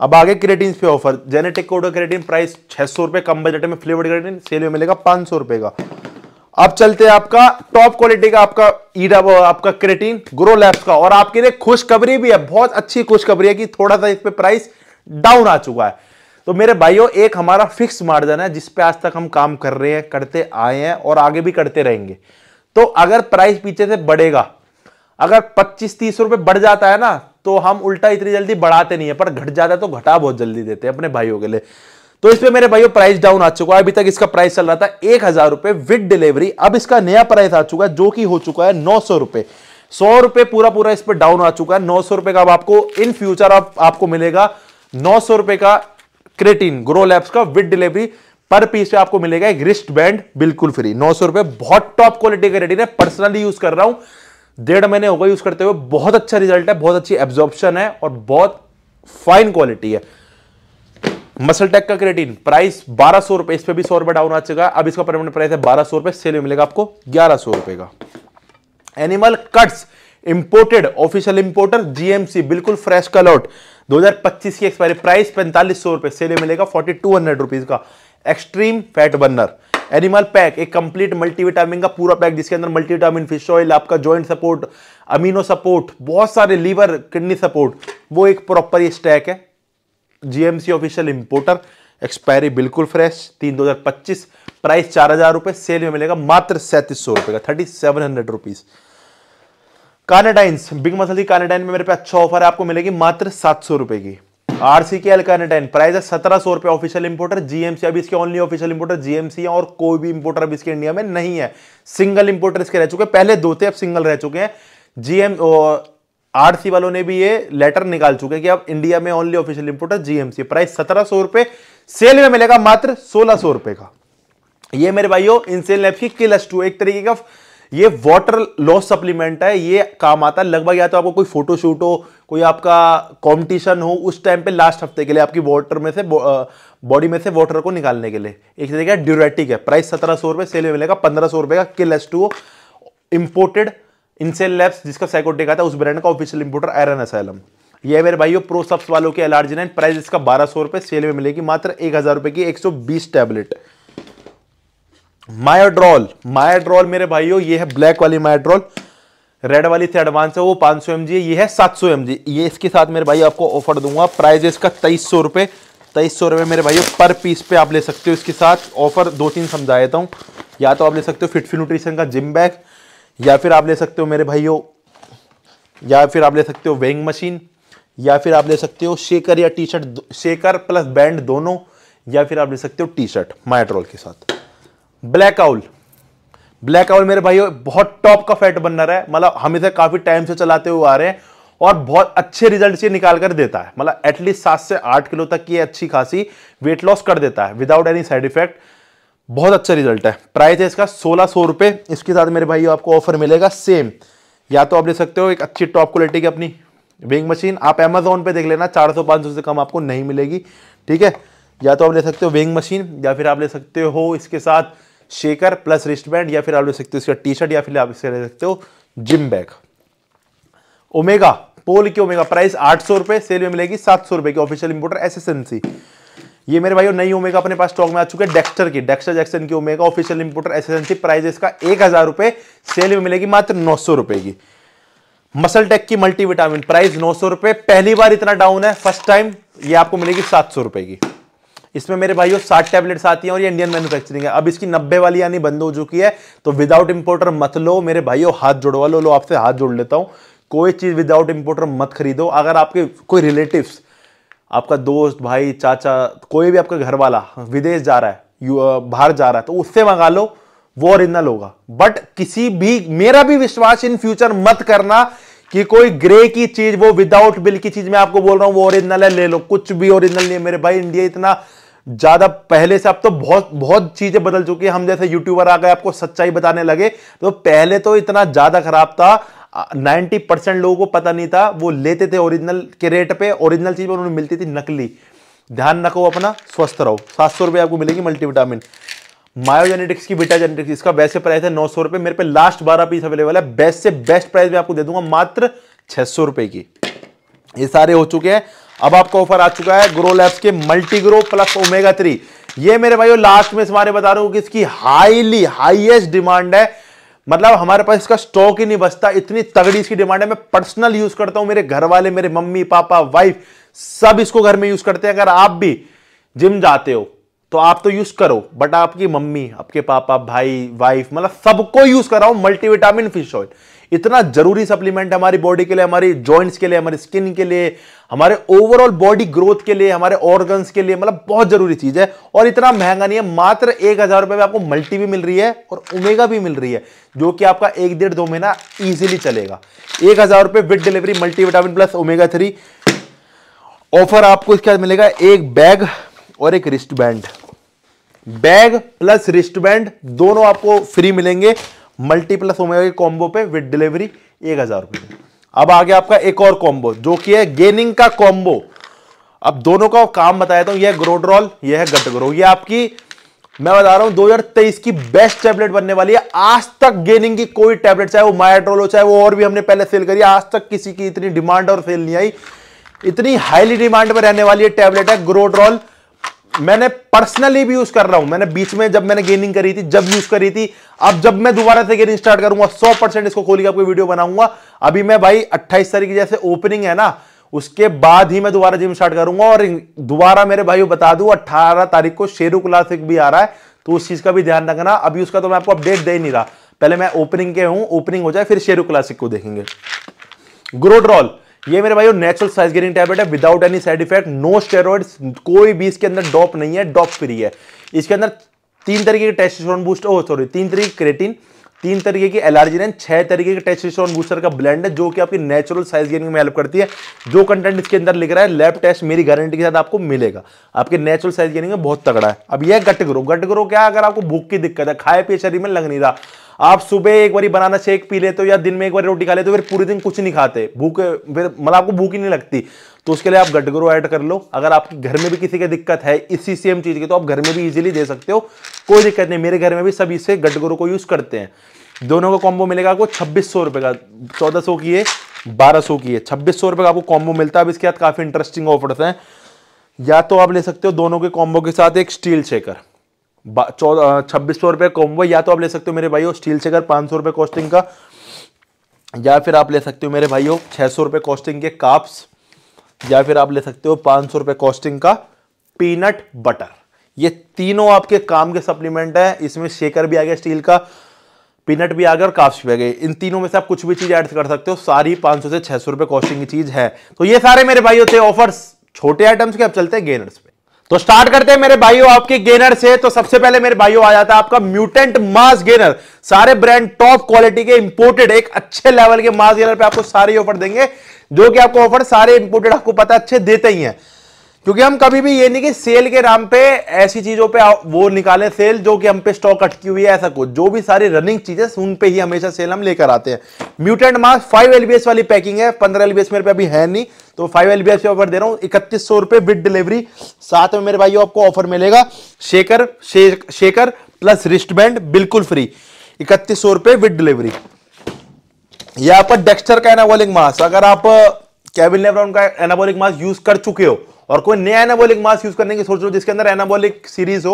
अब आगे क्रेटिन पे ऑफर जेनेटिक कोडो क्रेटिन प्राइस छह सौ रुपए कम बजट में फ्लेवर्ड क्रेटिन सेल में मिलेगा पांच सौ रुपए का अब चलते हैं आपका टॉप क्वालिटी का आपका ईडा e आपका क्रेटिन ग्रो लैब्स का और आपके लिए खुशखबरी भी है बहुत अच्छी खुशखबरी है कि थोड़ा सा इस पर प्राइस डाउन आ चुका है तो मेरे भाइयों एक हमारा फिक्स मार्जिन है जिसपे आज तक हम काम कर रहे हैं करते आए हैं और आगे भी करते रहेंगे तो अगर प्राइस पीछे से बढ़ेगा अगर पच्चीस तीस रुपए बढ़ जाता है ना तो हम उल्टा इतनी जल्दी बढ़ाते नहीं है पर घट जाता है तो घटा बहुत जल्दी देते हैं अपने भाइयों के लिए तो इस मेरे भाइयों प्राइस डाउन आ चुका है अभी तक इसका प्राइस चल रहा था एक हजार रुपए विद डिलीवरी अब इसका नया प्राइस आ चुका है जो कि हो चुका है नौ सौ रुपए सौ रुपए पूरा पूरा इस पर डाउन आ चुका है नौ सौ रुपए का अब आपको इन फ्यूचर अब आपको मिलेगा नौ सौ रुपए का क्रेटिन ग्रो लैब्स का विद डिलीवरी पर पीस पे आपको मिलेगा एक रिस्ट बैंड बिल्कुल फ्री नौ सौ रुपए बहुत टॉप क्वालिटी का रेटिन है पर्सनली यूज कर रहा हूं डेढ़ महीने होगा यूज करते हुए बहुत अच्छा रिजल्ट है बहुत अच्छी एब्जॉर्प्शन है और बहुत फाइन क्वालिटी है मसल टेक का क्रेटिन प्राइस बारह सौ रुपए इस पर भी सौ रुपए डाउन आ चुका है अब इसका परमानेंट प्राइस है बारह सौ रुपए सेल में मिलेगा आपको ग्यारह सौ रुपए का animal cuts imported official importer GMC बिल्कुल फ्रेश कलआउट 2025 की एक्सपायरी प्राइस पैंतालीस सौ रुपए सेल मिलेगा फोर्टी टू हंड्रेड रुपीज का extreme fat burner animal pack एक कंप्लीट मल्टीविटामिन का पूरा पैक जिसके अंदर मल्टीविटामिन फिश ऑयल आपका जॉइंट सपोर्ट अमीनो सपोर्ट बहुत सारे लीवर किडनी सपोर्ट वो एक प्रॉपर स्टैक है जीएमसी ऑफिशियल इंपोर्टर एक्सपायरी बिल्कुल फ्रेश तीन दो हजार पच्चीस प्राइस चार हजार रुपए सेल में मिलेगा मात्र सैंतीस सौ रुपए का thirty seven hundred rupees carnitines big muscle की कार्नेटाइन में मेरे पे अच्छा ऑफर है आपको मिलेगी मात्र सात सौ रुपए की आरसी के एल कार्नेटाइन प्राइस है सत्रह सौ रुपए ऑफिशियल इंपोर्टर जीएमसी अभी इसके ओनली ऑफिशियल इंपोर्टर जीएमसी है और कोई भी इंपोर्टर अभी इसके इंडिया में नहीं है सिंगल इंपोर्टर इसके रह चुके हैं पहले दो थे अब सिंगल रह चुके हैं जीएम आरसी वालों ने भी ये लेटर निकाल चुके हैं कि अब इंडिया में only official importer GMC price सत्रह सौ रुपए सेल में मिलेगा मात्र सोलह सौ रुपए का ये मेरे भाइयों इनसेल लैब्स की किलस टू एक तरीके का ये वाटर लॉस सप्लीमेंट है ये काम आता है लगभग या तो आपको कोई फोटोशूट हो कोई आपका कंपटीशन हो उस टाइम पे लास्ट हफ्ते के लिए आपकी वाटर में से बॉडी में से वाटर को निकालने के लिए एक तरीके का ड्यूरेटिक है प्राइस सत्रह सौ रुपये सेल में मिलेगा पंद्रह सौ रुपये का kill S two imported Insane Labs जिसका साइकोटिक आता है उस ब्रांड का ऑफिशियल इंपोर्टर एरन एसलम ये मेरे भाई प्रो सब्स वालों के एलार्जी प्राइस इसका बारह सौ रुपये सेल में मिलेगी मात्र एक हज़ार रुपये की एक सौ बीस टैबलेट मायाड्रॉल मायाड्रॉल मेरे भाइयों ये है ब्लैक वाली मायाड्रॉल रेड वाली से एडवांस है वो 500 सौ ये है 700 सौ ये इसके साथ मेरे भाई आपको ऑफर दूंगा प्राइस इसका तेईस सौ रुपये तेईस सौ रुपये मेरे भाइयों पर पीस पे आप ले सकते हो इसके साथ ऑफर दो तीन समझा देता हूँ या तो आप ले सकते हो फिटफी न्यूट्रिशन का जिम बैग या फिर आप ले सकते हो मेरे भाइयों या फिर आप ले सकते हो वेइंग मशीन या फिर आप ले सकते हो शेकर या T shirt shaker plus band दोनों या फिर आप ले सकते हो टी शर्ट माइट्रोल के साथ ब्लैक आउल ब्लैक आउल मेरे भाइयों बहुत टॉप का फैट बनर है मतलब हम इसे काफी टाइम से चलाते हुए आ रहे हैं और बहुत अच्छे रिजल्ट ये निकाल कर देता है मतलब एटलीस्ट सात से आठ किलो तक की अच्छी खासी वेट लॉस कर देता है विदाउट एनी साइड इफेक्ट बहुत अच्छा रिजल्ट है प्राइस है इसका सोलह सौ रुपये इसके साथ मेरे भाई आपको ऑफर मिलेगा सेम या तो आप ले सकते हो एक अच्छी टॉप क्वालिटी की अपनी वेइंग मशीन आप अमेजोन पे देख लेना चार सौ सौ से कम आपको नहीं मिलेगी ठीक है या तो आप ले सकते हो विंग मशीन या फिर आप ले सकते हो इसके साथ शेकर प्लस रिस्टबैंड या फिर आप ले सकते हो इसका टी शर्ट या फिर आप इसका ले सकते हो जिम बैग ओमेगा पोल की ओमेगा प्राइस आठ सौ रुपए सेल में मिलेगी सात सौ रुपए की ऑफिशियल इंपोर्टर एसएसएनसी ये मेरे भाई नई ओमेगा अपने पास स्टॉक में आ चुके हैं डेक्स्टर की डेक्स्टर जैक्सन की omega official importer SSNC price इसका एक हजार रुपए सेल में मिलेगी मात्र नौ सौ रुपए की मसल टेक की मल्टीविटामिन प्राइस नौ सौ रुपए पहली बार इतना डाउन है फर्स्ट टाइम ये आपको मिलेगी सात सौ रुपए की इसमें मेरे भाइयों सात टैबलेट्स आती हैं और ये इंडियन मैन्युफैक्चरिंग है अब इसकी नब्बे वाली यानी बंद हो चुकी है तो विदाउट इंपोर्टर मत लो मेरे भाइयों हाथ जोड़वा लो लो आपसे हाथ जोड़ लेता हूँ कोई चीज़ विदाउट इंपोर्टर मत खरीदो अगर आपके कोई रिलेटिव्स आपका दोस्त भाई चाचा कोई भी आपका घर वाला विदेश जा रहा है बाहर जा रहा है तो उससे मंगा लो वो ओरिजिनल होगा बट किसी भी मेरा भी विश्वास इन फ्यूचर मत करना कि कोई ग्रे की चीज वो विदाउट बिल की चीज मैं आपको बोल रहा हूं वो ओरिजिनल है ले लो कुछ भी ओरिजिनल नहीं है मेरे भाई इंडिया इतना ज्यादा पहले से अब तो बहुत बहुत चीजें बदल चुकी है हम जैसे यूट्यूबर आ गए आपको सच्चाई बताने लगे तो पहले तो इतना ज्यादा खराब था 90 परसेंट लोगों को पता नहीं था वो लेते थे ओरिजिनल के रेट पे ओरिजिनल चीज पर उन्हें मिलती थी नकली ध्यान रखो अपना स्वस्थ रहो सात सौ रुपये आपको मिलेगी मल्टीविटामिन मायोजेनेटिक्स की बीटा जेनेटिक्स इसका बेस्ट से प्राइस है नौ सौ रुपये मेरे पे लास्ट बारह पीस अवेलेबल है बेस्ट से बेस्ट प्राइस में आपको दे दूंगा मात्र छह सौ रुपए की ये सारे हो चुके हैं अब आपका ऑफर आ चुका है ग्रो लैब्स के multi grow plus omega three ये मेरे भाइयों लास्ट में इस बता रहा हूँ कि इसकी हाईली हाईएस्ट डिमांड है मतलब हमारे पास इसका स्टॉक ही नहीं बचता इतनी तगड़ी इसकी डिमांड है मैं पर्सनल यूज करता हूँ मेरे घर वाले मेरे मम्मी पापा वाइफ सब इसको घर में यूज करते हैं अगर आप भी जिम जाते हो तो आप तो यूज करो बट आपकी मम्मी आपके पापा भाई वाइफ मतलब सबको यूज कर रहा हूं मल्टीविटामिन फिश ऑयल इतना जरूरी सप्लीमेंट है हमारी बॉडी के लिए हमारी जॉइंट्स के लिए हमारी स्किन के लिए हमारे ओवरऑल बॉडी ग्रोथ के लिए हमारे ऑर्गन्स के लिए मतलब बहुत जरूरी चीज है और इतना महंगा नहीं है मात्र एक हजार रुपए में आपको मल्टी भी मिल रही है और उमेगा भी मिल रही है जो कि आपका एक डेढ़ दो महीना ईजिली चलेगा एक हजार रुपए with delivery multivitamin plus omega three offer आपको इसके बाद मिलेगा एक बैग और एक wrist band bag plus wrist band दोनों आपको फ्री मिलेंगे मल्टी प्लस ओमेगा के कॉम्बो पे विद डिलीवरी एक हजार रुपये अब आ गया आपका एक और कॉम्बो जो कि है गेनिंग का कॉम्बो अब दोनों का काम बताया था यह ग्रोड्रॉल यह है ग्रो ये आपकी मैं बता रहा हूं 2023 की बेस्ट टैबलेट बनने वाली है आज तक गेनिंग की कोई टैबलेट चाहे वो मायाट्रोल हो चाहे वो और भी हमने पहले सेल करी आज तक किसी की इतनी डिमांड और सेल नहीं आई इतनी हाईली डिमांड में रहने वाली है टैबलेट है ग्रोड्रॉल मैंने पर्सनली भी यूज कर रहा हूं मैंने बीच में जब मैंने गेनिंग करी थी जब यूज करी थी अब जब मैं दोबारा से गेनिंग स्टार्ट करूंगा सौ परसेंट इसको खोल के आपको वीडियो बनाऊंगा अभी मैं भाई अट्ठाईस तारीख जैसे ओपनिंग है ना उसके बाद ही मैं दोबारा जिम स्टार्ट करूंगा और दोबारा मेरे भाई बता दू अट्ठारह तारीख को शेरू क्लासिक भी आ रहा है तो उस चीज का भी ध्यान रखना अभी उसका तो मैं आपको अपडेट दे नहीं रहा पहले मैं ओपनिंग के हूं ओपनिंग हो जाए फिर शेरू क्लासिक को देखेंगे ग्रोड्रॉल ये मेरे भाई नेचुरल साइज गेरिंग टैबलेट है without any side effect no steroid कोई भी इसके अंदर डॉप नहीं है डॉप फ्री है इसके अंदर तीन तरीके के टेस्टोस्टेरोन बूस्टर हो सॉरी तीन तरीके क्रेटिन तीन तरीके की एलर्जिन छह तरीके के टेस्टोस्टेरोन बूस्टर का ब्लेंड है जो कि आपकी नेचुरल साइज गेनिंग में हेल्प करती है जो कंटेंट इसके अंदर लिख रहा है लैब टेस्ट मेरी गारंटी के साथ आपको मिलेगा आपके नेचुरल साइज गेनिंग में बहुत तगड़ा है अब यह गट ग्रो गट ग्रो क्या अगर आपको भूख की दिक्कत है खाए पिए शरीर में लग नहीं रहा आप सुबह एक बार बनाना शेक पी लेते हो या दिन में एक बार रोटी खा लेते हो फिर पूरे दिन कुछ नहीं खाते भूख फिर मतलब आपको भूख ही नहीं लगती तो उसके लिए आप गटगरो ऐड कर लो अगर आपके घर में भी किसी की दिक्कत है इसी सेम चीज़ की तो आप घर में भी इजीली दे सकते हो कोई दिक्कत नहीं मेरे घर में भी सब इसे गटगरो को यूज़ करते हैं दोनों का कॉम्बो मिलेगा आपको छब्बीस सौ रुपये का चौदह सौ की है बारह सौ की है छब्बीस सौ रुपये का आपको कॉम्बो मिलता है अब इसके बाद काफ़ी इंटरेस्टिंग ऑफर्स हैं या तो आप ले सकते हो दोनों के कॉम्बो के साथ एक स्टील शेकर छब्बीस सौ रुपये कॉम्बो या तो आप ले सकते हो मेरे भाइयों स्टील शेकर पाँच सौ रुपये कॉस्टिंग का या फिर आप ले सकते हो मेरे भाइयों छः सौ रुपये कॉस्टिंग के काप्स या फिर आप ले सकते हो पाँच सौ रुपये कॉस्टिंग का पीनट बटर ये तीनों आपके काम के सप्लीमेंट हैं इसमें शेकर भी आ गया स्टील का पीनट भी आ गया और काप्स भी आ गए इन तीनों में से आप कुछ भी चीज़ ऐड कर सकते हो सारी 500 से 600 रुपए कॉस्टिंग की चीज़ है तो ये सारे मेरे भाइयों थे ऑफर्स छोटे आइटम्स के अब चलते हैं गेनर्स पे तो स्टार्ट करते हैं मेरे भाइयों आपके गेनर से तो सबसे पहले मेरे भाइयों आ जाता है आपका म्यूटेंट मास गेनर सारे ब्रांड टॉप क्वालिटी के इंपोर्टेड एक अच्छे लेवल के मास गेनर पे आपको सारी ऑफर देंगे जो कि आपको ऑफर सारे इंपोर्टेड आपको पता अच्छे देते ही हैं क्योंकि हम कभी भी ये नहीं कि सेल के नाम पे ऐसी चीजों पे वो निकाले सेल जो कि हम पे स्टॉक अटकी हुई है ऐसा कुछ जो भी सारी रनिंग चीजें उन पे ही हमेशा सेल हम लेकर आते हैं म्यूटेंट मास फाइव एलबीएस वाली पैकिंग है पंद्रह एलबीएस मेरे पे अभी है नहीं तो फाइव एलबीएस पे ऑफर दे रहा हूँ इकतीस सौ रुपए विद डिलीवरी साथ में मेरे भाई आपको ऑफर मिलेगा shaker shaker plus wrist band बिल्कुल फ्री इकतीस सौ रुपए विद डिलीवरी यह आपका डेक्स्टर का एनाबोलिक मास अगर आप कैबिन का एनाबोलिक मास यूज कर चुके हो और कोई नया एनाबोलिक मास्क यूज करने की सोच रहे हो जिसके अंदर एनाबोलिक सीरीज हो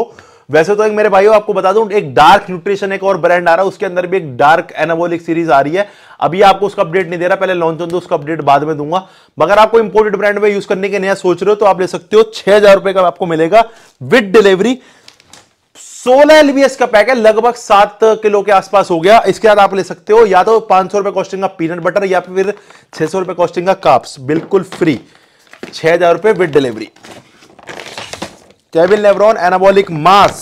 वैसे तो एक मेरे भाइयों आपको बता दूं एक डार्क न्यूट्रिशन एक और ब्रांड आ रहा है उसके अंदर भी एक डार्क एनाबोलिक सीरीज आ रही है अभी आपको उसका अपडेट नहीं दे रहा पहले लॉन्च होने उसका अपडेट बाद में दूंगा मगर आपको इंपोर्टेड ब्रांड में यूज करने के नया सोच रहे हो तो आप ले सकते हो छह हजार रुपए का आपको मिलेगा विद डिलीवरी सोलह एलबीएस का पैक है लगभग सात किलो के आसपास हो गया इसके बाद आप ले सकते हो या तो पांच सौ रुपए कॉस्टिंग का पीनट बटर या फिर छह सौ रुपए कॉस्टिंग का काप्स बिल्कुल फ्री छह हजार रुपए with delivery Kevin Levrone anabolic mass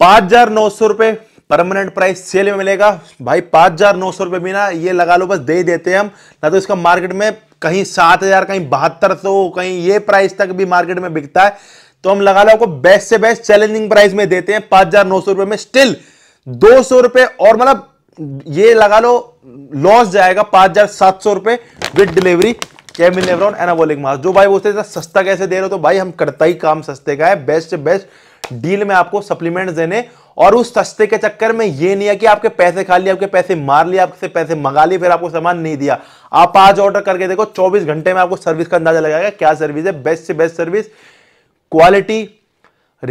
पांच हजार नौ सौ रुपए परमानेंट प्राइस सेल में मिलेगा भाई पांच हजार नौ सौ रुपए बिना ये लगा लो बस दे देते हम ना तो इसका मार्केट में कहीं सात हजार कहीं बहत्तर सौ कहीं ये प्राइस तक भी मार्केट में बिकता है तो हम लगा लो आपको बेस्ट से बेस्ट चैलेंजिंग प्राइस में देते हैं पांच हजार नौ सौ रुपए में स्टिल दो सौ रुपए और मतलब ये लगा लो लॉस जाएगा पांच हजार सात सौ रुपए विद डिलीवरी केमिल एनाबोलिक मास जो भाई बोलते सस्ता कैसे दे रहे हो तो भाई हम करता ही काम सस्ते का है बेस्ट से बेस्ट डील में आपको सप्लीमेंट देने और उस सस्ते के चक्कर में ये नहीं है कि आपके पैसे खा लिए आपके पैसे मार लिए आपसे पैसे मंगा लिए फिर आपको सामान नहीं दिया आप आज ऑर्डर करके देखो 24 घंटे में आपको सर्विस का अंदाजा लगाएगा क्या सर्विस है बेस्ट से बेस्ट सर्विस क्वालिटी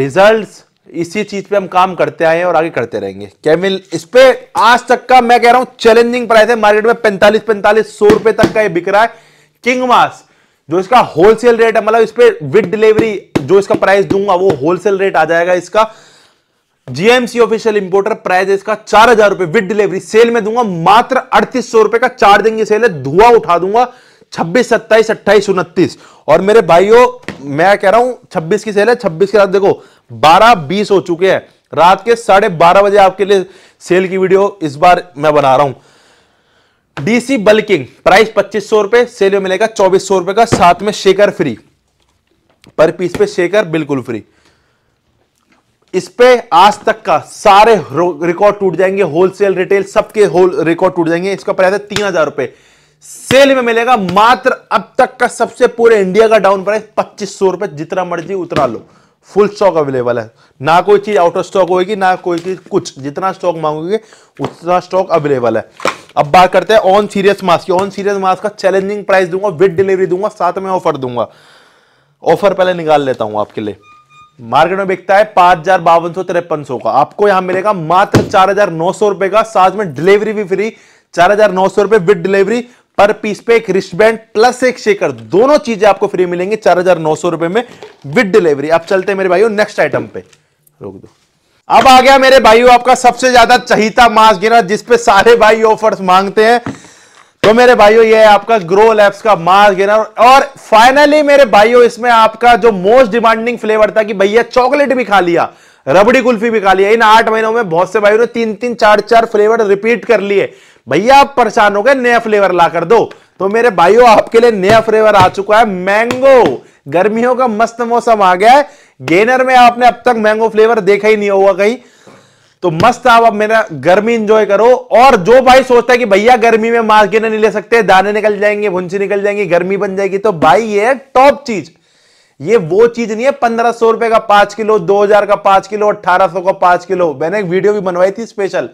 रिजल्ट्स इसी चीज पे हम काम करते आए हैं और आगे करते रहेंगे कैमिल इस पर आज तक का मैं कह रहा हूं चैलेंजिंग प्राइस है मार्केट में पैंतालीस पैंतालीस सौ रुपए तक का ये बिक रहा है किंग मास जो इसका होलसेल रेट है मतलब इस पर विथ डिलीवरी जो इसका प्राइस दूंगा वो होलसेल रेट आ जाएगा इसका जीएमसी ऑफिशियल इंपोर्टर प्राइस इसका चार हजार रुपए विथ डिलीवरी सेल में दूंगा मात्र अड़तीस सौ रुपए का चार दिन की सेल है धुआं उठा दूंगा छब्बीस सत्ताईस अट्ठाईस उनतीस और मेरे भाइयों मैं कह रहा हूं छब्बीस की सेल है छब्बीस के रात देखो बारह बीस हो चुके हैं रात के साढ़े बारह बजे आपके लिए सेल की वीडियो इस बार मैं बना रहा हूं डीसी बल्किंग प्राइस पच्चीस सौ रुपए सेल में मिलेगा चौबीस सौ रुपए का साथ में शेकर फ्री पर पीस पे शेकर बिल्कुल फ्री इस पे आज तक का सारे रिकॉर्ड टूट जाएंगे होलसेल रिटेल सबके होल रिकॉर्ड टूट जाएंगे इसका प्राइस है तीन हजार रुपए सेल में मिलेगा मात्र अब तक का सबसे पूरे इंडिया का डाउन प्राइस पच्चीस सौ रुपए जितना मर्जी उतना लो फुल स्टॉक अवेलेबल है ना कोई चीज आउट ऑफ स्टॉक होगी ना कोई चीज कुछ जितना स्टॉक मांगोगे उतना स्टॉक अवेलेबल है अब बात करते हैं ऑन सीरियस मास्क की ऑन सीरियस मास्क का चैलेंजिंग प्राइस दूंगा विद डिलीवरी दूंगा साथ में ऑफर दूंगा ऑफर पहले निकाल लेता हूं आपके लिए मार्केट में बिकता है पांच हजार बावन सौ तिरपन सौ का आपको यहां मिलेगा मात्र चार हजार नौ सौ रुपए का साथ में डिलीवरी भी फ्री चार हजार नौ सौ रुपए विद डिलीवरी पर पीस पे एक रिस्टबैंड प्लस एक शेकर दोनों चीजें आपको फ्री मिलेंगी चार हजार नौ सौ रुपए में विद डिलीवरी आप चलते हैं मेरे भाइयों नेक्स्ट आइटम पे रोक दो अब आ गया मेरे भाइयों आपका सबसे ज्यादा चहिता मास गिरा जिसपे सारे भाई ऑफर्स मांगते हैं तो मेरे भाइयों ये है आपका ग्रो लैब्स का मास गिनर और फाइनली मेरे भाइयों इसमें आपका जो मोस्ट डिमांडिंग फ्लेवर था कि भैया चॉकलेट भी खा लिया रबड़ी कुल्फी भी खा लिया इन आठ महीनों में बहुत से भाइयों ने तीन तीन चार चार फ्लेवर रिपीट कर लिए भैया आप परेशान हो गए नया फ्लेवर ला कर दो तो मेरे भाइयों आपके लिए नया फ्लेवर आ चुका है मैंगो गर्मियों का मस्त मौसम आ गया है गेनर में आपने अब तक मैंगो फ्लेवर देखा ही नहीं होगा कहीं तो मस्त आप अब मेरा गर्मी इंजॉय करो और जो भाई सोचता है कि भैया गर्मी में मार्केट नहीं ले सकते दाने निकल जाएंगे भुंसी निकल जाएंगी गर्मी बन जाएगी तो भाई ये टॉप चीज ये वो चीज नहीं है पंद्रह सौ रुपए का पांच किलो दो हजार का पांच किलो अठारह सौ का पांच किलो मैंने एक वीडियो भी बनवाई थी स्पेशल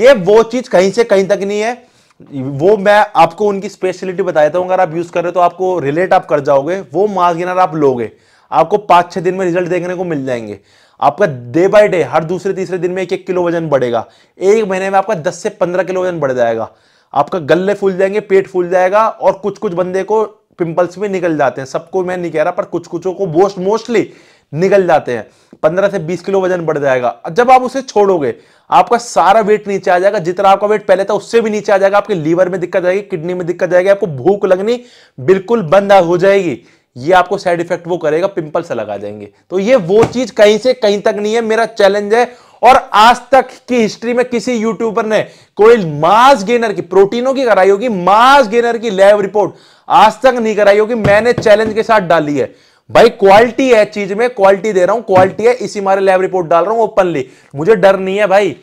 ये वो चीज कहीं से कहीं तक नहीं है वो मैं आपको उनकी स्पेशलिटी बता देता हूँ अगर आप यूज़ कर रहे हो तो आपको रिलेट आप कर जाओगे वो गिनर आप लोगे आपको पाँच छः दिन में रिजल्ट देखने को मिल जाएंगे आपका डे बाय डे हर दूसरे तीसरे दिन में एक एक किलो वजन बढ़ेगा एक महीने में आपका दस से पंद्रह किलो वजन बढ़ जाएगा आपका गले फूल जाएंगे पेट फूल जाएगा और कुछ कुछ बंदे को पिंपल्स भी निकल जाते हैं सबको मैं नहीं कह रहा पर कुछ कुछों को मोस्ट मोस्टली निकल जाते हैं पंद्रह से बीस किलो वजन बढ़ जाएगा जब आप उसे छोड़ोगे आपका सारा वेट नीचे आ जाएगा जितना आपका वेट पहले था उससे भी नीचे आ जाएगा आपके लीवर में दिक्कत आएगी किडनी में दिक्कत आएगी आपको भूख लगनी बिल्कुल बंद हो जाएगी ये आपको साइड इफेक्ट वो करेगा पिंपल से लगा जाएंगे तो ये वो चीज कहीं से कहीं तक नहीं है मेरा चैलेंज है और आज तक की हिस्ट्री में किसी यूट्यूबर ने कोई मास गेनर की प्रोटीनों की कराई होगी मास गेनर की लैब रिपोर्ट आज तक नहीं कराई होगी मैंने चैलेंज के साथ डाली है भाई क्वालिटी है चीज में क्वालिटी दे रहा हूं क्वालिटी है इसी मारे लैब रिपोर्ट डाल रहा हूं ओपनली मुझे डर नहीं है भाई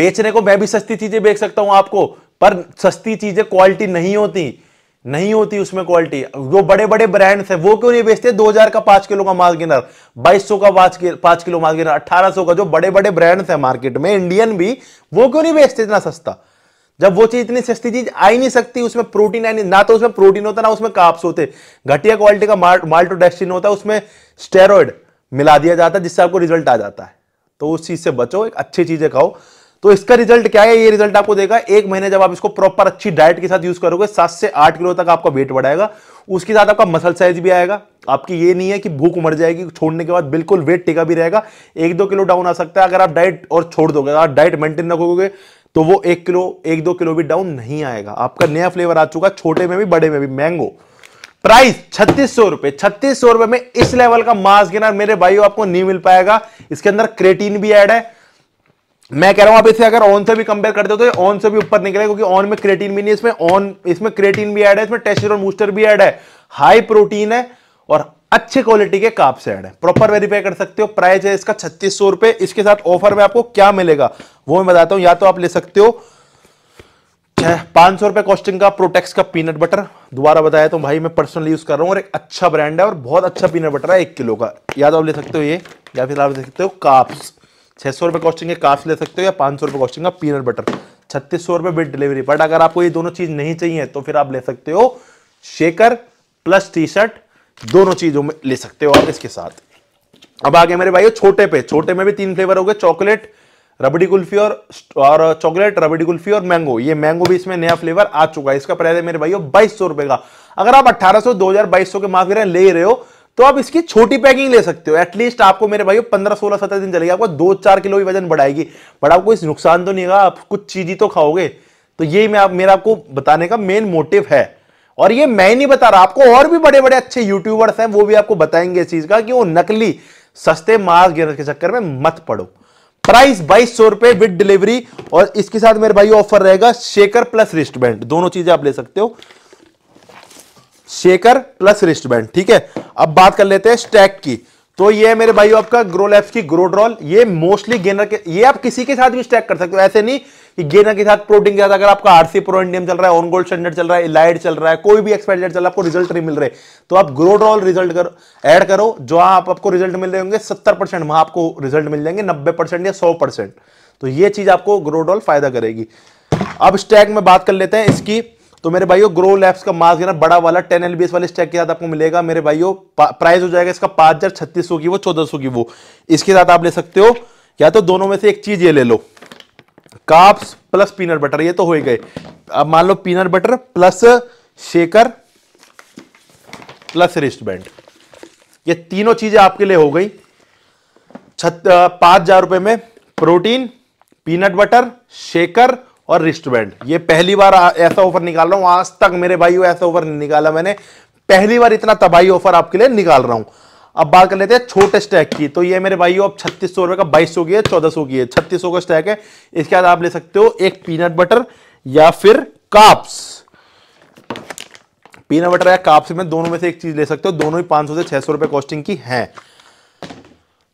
बेचने को मैं भी सस्ती चीजें बेच सकता हूं आपको पर सस्ती चीजें क्वालिटी नहीं होती नहीं होती उसमें क्वालिटी जो बड़े बड़े ब्रांड्स है वो क्यों नहीं बेचते 2000 का पांच किलो का माल गिनर सौ का पांच पांच किलो माल गिनर सौ का जो बड़े बड़े ब्रांड्स है मार्केट में इंडियन भी वो क्यों नहीं बेचते इतना सस्ता जब वो चीज इतनी सस्ती चीज आ ही नहीं सकती उसमें प्रोटीन आई नहीं ना तो उसमें प्रोटीन होता ना उसमें काप्स होते घटिया क्वालिटी का माल्टोडेस्टिन होता है उसमें स्टेरॉयड मिला दिया जाता है जिससे आपको रिजल्ट आ जाता है तो उस चीज से बचो एक अच्छी चीजें खाओ तो इसका रिजल्ट क्या है ये रिजल्ट आपको देगा एक महीने जब आप इसको प्रॉपर अच्छी डाइट के साथ यूज करोगे सात से आठ किलो तक आपका वेट बढ़ाएगा उसके साथ आपका मसल साइज भी आएगा आपकी ये नहीं है कि भूख मर जाएगी छोड़ने के बाद बिल्कुल वेट टिका भी रहेगा एक दो किलो डाउन आ सकता है अगर आप डाइट और छोड़ दोगे आप डाइट मेंटेन रखोगे तो वो एक किलो एक दो किलो भी डाउन नहीं आएगा आपका नया फ्लेवर आ चुका छोटे में भी बड़े में भी मैंगो प्राइस छत्तीस सौ रुपए छत्तीस सौ रुपए में इस लेवल का मास गिनार मेरे भाइयों आपको नहीं मिल पाएगा इसके अंदर क्रेटीन भी ऐड है मैं कह रहा हूं आप इसे अगर ऑन से भी कंपेयर करते हो तो ऑन से भी ऊपर निकले क्योंकि ऑन में क्रेटीन भी नहीं इसमें ऑन इसमें क्रेटीन भी ऐड है इसमें टेस्टोस्टेरोन बूस्टर भी ऐड है हाई प्रोटीन है और अच्छे क्वालिटी के काप सेट है प्रॉपर वेरीफाई कर सकते हो प्राइस है इसका छत्तीस सौ रुपए इसके साथ ऑफर में आपको क्या मिलेगा वो मैं बताता हूं या तो आप ले सकते हो पांच सौ रुपए कॉस्टिंग का प्रोटेक्स का पीनट बटर दोबारा बताया तो भाई मैं पर्सनली यूज कर रहा हूँ और एक अच्छा ब्रांड है और बहुत अच्छा पीनट बटर है एक किलो का या तो आप ले सकते हो ये या फिर आप ले सकते हो काप्स छह सौ रुपए कॉस्टिंग के काप्स ले सकते हो या पांच सौ रुपए कॉस्टिंग का पीनट बटर छत्तीस सौ रुपए विद डिलीवरी बट अगर आपको ये दोनों चीज नहीं चाहिए तो फिर आप ले सकते हो शेकर प्लस टी शर्ट दोनों चीजों में ले सकते हो आप इसके साथ अब आगे मेरे भाई छोटे पे छोटे में भी तीन फ्लेवर हो गए चॉकलेट रबड़ी कुल्फी और और चॉकलेट रबड़ी कुल्फी और मैंगो ये मैंगो भी इसमें नया फ्लेवर आ चुका है इसका प्राइस है मेरे भाइयों बाईस सौ रुपए का अगर आप अट्ठारह सौ दो हजार बाईस सौ के माफ करें ले रहे हो तो आप इसकी छोटी पैकिंग ले सकते हो एटलीस्ट आपको मेरे भाइयों पंद्रह सोलह सत्रह दिन चलेगी आपको दो चार किलो भी वजन बढ़ाएगी बट आपको इस नुकसान तो नहीं होगा आप कुछ चीज ही तो खाओगे तो यही मैं आप मेरा आपको बताने का मेन मोटिव है और ये मैं नहीं बता रहा आपको और भी बड़े बड़े अच्छे यूट्यूबर्स हैं वो भी आपको बताएंगे इस चीज का कि वो नकली सस्ते मास्क गिनर के चक्कर में मत पड़ो प्राइस बाईस सौ रुपए विद डिलीवरी और इसके साथ मेरे भाई ऑफर रहेगा शेकर प्लस रिस्ट बैंड दोनों चीजें आप ले सकते हो शेकर प्लस रिस्ट बैंड ठीक है अब बात कर लेते हैं स्टैक की तो ये मेरे भाई आपका ग्रोलैप्स की ग्रोड्रॉल ये मोस्टली गेनर के ये आप किसी के साथ भी स्टैक कर सकते हो ऐसे नहीं गेना के साथ प्रोटीन के साथ अगर आपका आरसी प्रो इंडियम चल रहा है ऑन गोल्ड स्टैंडर्ड चल रहा है इलाइट चल रहा है कोई भी एक्सपेंडेड चल रहा है आपको रिजल्ट नहीं मिल रहे तो आप ग्रोड्रॉल रिजल्ट करो ऐड करो जो आप आपको रिजल्ट मिल रहे होंगे सत्तर परसेंट वहां आपको रिजल्ट मिल जाएंगे नब्बे परसेंट या सौ परसेंट तो ये चीज आपको ग्रोडॉल फायदा करेगी अब स्टैक में बात कर लेते हैं इसकी तो मेरे भाइयों ग्रो लैब्स का मास्क है ना बड़ा वाला टेन एल वाले स्टैक के साथ आपको मिलेगा मेरे भाइयों प्राइस हो जाएगा इसका पांच हजार छत्तीस सौ की वो चौदह सौ की वो इसके साथ आप ले सकते हो या तो दोनों में से एक चीज ये ले लो काप्स प्लस पीनट बटर ये तो हो ही गए अब मान लो peanut butter plus shaker plus wrist band ये तीनों चीजें आपके लिए हो गई छत पांच हजार रुपए में प्रोटीन पीनट बटर शेकर और रिस्ट बैंड ये पहली बार ऐसा ऑफर निकाल रहा हूं आज तक मेरे भाई ऐसा ऑफर निकाला मैंने पहली बार इतना तबाही ऑफर आपके लिए निकाल रहा हूं अब बात कर लेते हैं छोटे स्टैक की तो ये मेरे भाई अब छत्तीस सौ रुपए का बाईस सौ की है चौदह सौ की है छत्तीस सौ का स्टैक है इसके बाद आप ले सकते हो एक पीनट बटर या फिर काप्स पीनट बटर या काप्स में दोनों में से एक चीज ले सकते हो दोनों ही पांच से छह सौ रुपए कॉस्टिंग की है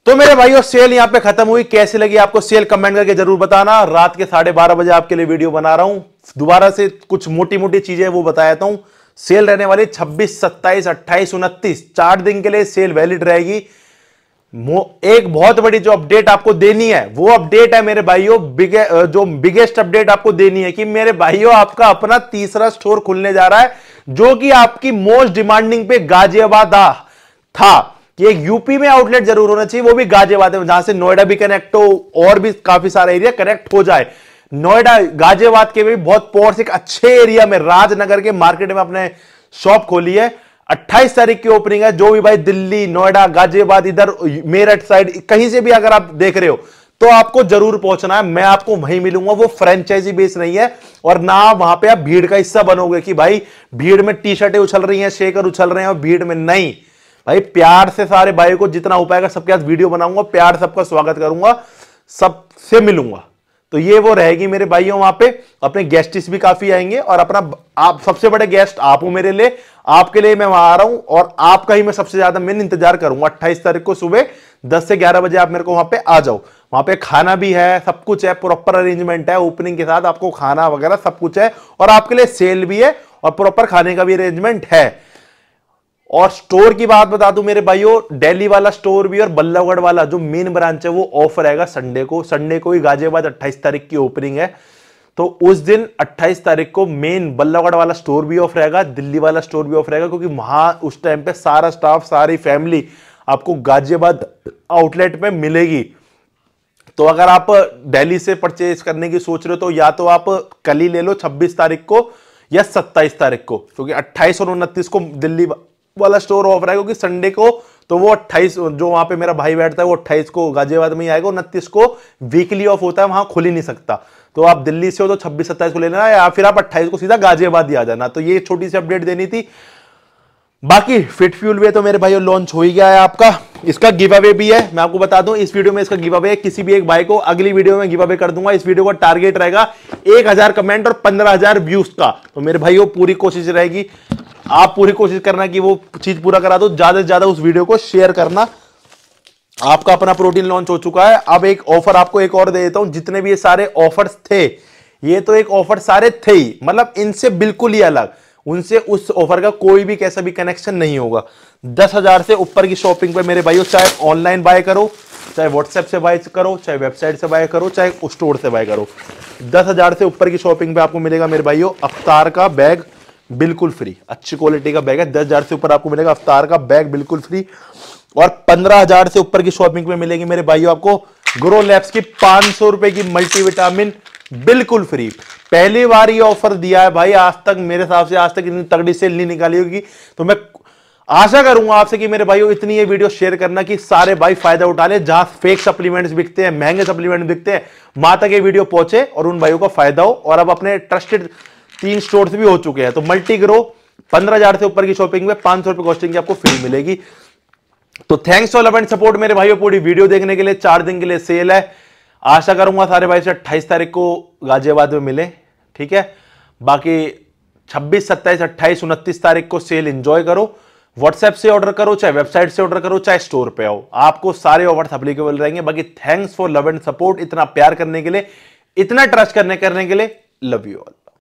तो मेरे भाई और सेल यहां पे खत्म हुई कैसे लगी आपको सेल कमेंट करके जरूर बताना रात के साढ़े बारह बजे आपके लिए वीडियो बना रहा हूं दोबारा से कुछ मोटी मोटी चीजें वो बताया था सेल रहने वाली 26, 27, 28, 29 चार दिन के लिए सेल वैलिड रहेगी एक बहुत बड़ी जो अपडेट आपको देनी है वो अपडेट है मेरे भाइयों बिगे, जो बिगेस्ट अपडेट आपको देनी है कि मेरे भाइयों आपका अपना तीसरा स्टोर खुलने जा रहा है जो कि आपकी मोस्ट डिमांडिंग पे गाजियाबाद था कि एक यूपी में आउटलेट जरूर होना चाहिए वो भी गाजियाबाद में जहां से नोएडा भी कनेक्ट हो और भी काफी सारा एरिया कनेक्ट हो जाए नोएडा गाजियाबाद के भी बहुत पोर्स एक अच्छे एरिया में राजनगर के मार्केट में अपने शॉप खोली है 28 तारीख की ओपनिंग है जो भी भाई दिल्ली नोएडा गाजियाबाद इधर मेरठ साइड कहीं से भी अगर आप देख रहे हो तो आपको जरूर पहुंचना है मैं आपको वहीं मिलूंगा वो फ्रेंचाइजी बेस नहीं है और ना वहां पे आप भीड़ का हिस्सा बनोगे कि भाई भीड़ में टी शर्टें उछल रही हैं शेकर उछल रहे हैं और भीड़ में नहीं भाई प्यार से सारे भाई को जितना हो पाएगा सबके साथ वीडियो बनाऊंगा प्यार सबका स्वागत करूंगा सबसे मिलूंगा तो ये वो रहेगी मेरे भाइयों वहां पे अपने गेस्टिस भी काफी आएंगे और अपना आप सबसे बड़े गेस्ट आप हो मेरे लिए आपके लिए मैं वहां आ रहा हूं और आपका ही मैं सबसे ज्यादा मेन इंतजार करूंगा अट्ठाईस तारीख को सुबह दस से ग्यारह बजे आप मेरे को वहां पे आ जाओ वहां पे खाना भी है सब कुछ है प्रॉपर अरेंजमेंट है ओपनिंग के साथ आपको खाना वगैरह सब कुछ है और आपके लिए सेल भी है और प्रॉपर खाने का भी अरेंजमेंट है और स्टोर की बात बता दूं मेरे भाइयों दिल्ली वाला स्टोर भी और बल्लभगढ़ वाला जो मेन ब्रांच है वो ऑफ रहेगा संडे को संडे को ही गाजियाबाद 28 तारीख की ओपनिंग है तो उस दिन 28 तारीख को मेन बल्लभगढ़ वाला स्टोर भी ऑफ रहेगा दिल्ली वाला स्टोर भी ऑफ रहेगा क्योंकि वहां उस टाइम पे सारा स्टाफ सारी फैमिली आपको गाजियाबाद आउटलेट में मिलेगी तो अगर आप दिल्ली से परचेज करने की सोच रहे हो तो या तो आप कल ही ले लो 26 तारीख को या 27 तारीख को क्योंकि 28 और 29 को दिल्ली वाला स्टोर ऑफ रहेगा क्योंकि संडे को तो वो 28 जो वहां पे मेरा भाई बैठता है वो 28 को गाजियाबाद में ही आएगा उनतीस को वीकली ऑफ होता है वहां खुल ही नहीं सकता तो आप दिल्ली से हो तो 26 सत्ताईस को ले लेना या फिर आप 28 को सीधा गाजियाबाद ही आ जाना तो ये छोटी सी अपडेट देनी थी बाकी फिट फ्यूल वे तो मेरे भाई लॉन्च हो ही गया है आपका इसका गिव अवे भी है मैं आपको बता दूं इस वीडियो में इसका गिव अवे किसी भी एक भाई को अगली वीडियो में गिव अवे कर दूंगा इस वीडियो का टारगेट रहेगा एक हजार कमेंट और पंद्रह हजार व्यूज का तो मेरे भाई वो पूरी कोशिश रहेगी आप पूरी कोशिश करना कि वो चीज पूरा करा दो ज्यादा से ज्यादा उस वीडियो को शेयर करना आपका अपना प्रोटीन लॉन्च हो चुका है अब एक ऑफर आपको एक और दे देता हूं जितने भी ये सारे ऑफर्स थे ये तो एक ऑफर सारे थे ही मतलब इनसे बिल्कुल ही अलग उनसे उस ऑफर का कोई भी कैसा भी कनेक्शन नहीं होगा दस हजार से ऊपर की शॉपिंग पे मेरे भाइयों चाहे ऑनलाइन बाय करो चाहे व्हाट्सएप से बाय करो चाहे वेबसाइट से बाय करो चाहे स्टोर से बाय करो दस हजार से ऊपर की शॉपिंग पे आपको मिलेगा मेरे भाइयों अफ्तार का बैग बिल्कुल फ्री अच्छी क्वालिटी का बैग है दस हजार से ऊपर आपको मिलेगा अवतार का बैग बिल्कुल फ्री और पंद्रह हजार से ऊपर की शॉपिंग में मिलेगी मेरे भाइयों आपको ग्रो लैब्स की पांच सौ रुपए की मल्टीविटामिन बिल्कुल फ्री पहली बार ये ऑफर दिया है भाई आज तक मेरे हिसाब से आज तक इतनी तगड़ी सेल नहीं निकाली होगी तो मैं आशा करूंगा आपसे कि मेरे भाइयों इतनी ये वीडियो शेयर करना कि सारे भाई फायदा उठा ले जहां फेक सप्लीमेंट्स बिकते हैं महंगे सप्लीमेंट बिकते हैं माँ तक ये वीडियो पहुंचे और उन भाइयों का फायदा हो और अब अपने ट्रस्टेड तीन स्टोर भी हो चुके हैं तो मल्टी ग्रो पंद्रह हजार से ऊपर की शॉपिंग में पांच सौ रुपए कॉस्टिंग की आपको फ्री मिलेगी तो थैंक्स ऑल एंड सपोर्ट मेरे भाइयों पूरी वीडियो देखने के लिए चार दिन के लिए सेल है आशा करूंगा सारे भाई से अट्ठाईस तारीख को गाजियाबाद में मिले ठीक है बाकी छब्बीस सत्ताईस अट्ठाईस उनतीस तारीख को सेल इंजॉय करो व्हाट्सएप से ऑर्डर करो चाहे वेबसाइट से ऑर्डर करो चाहे स्टोर पे आओ आपको सारे ऑफर्स अवेलेबल रहेंगे बाकी thanks for love and support इतना प्यार करने के लिए इतना ट्रस्ट करने करने के लिए लव यू ऑल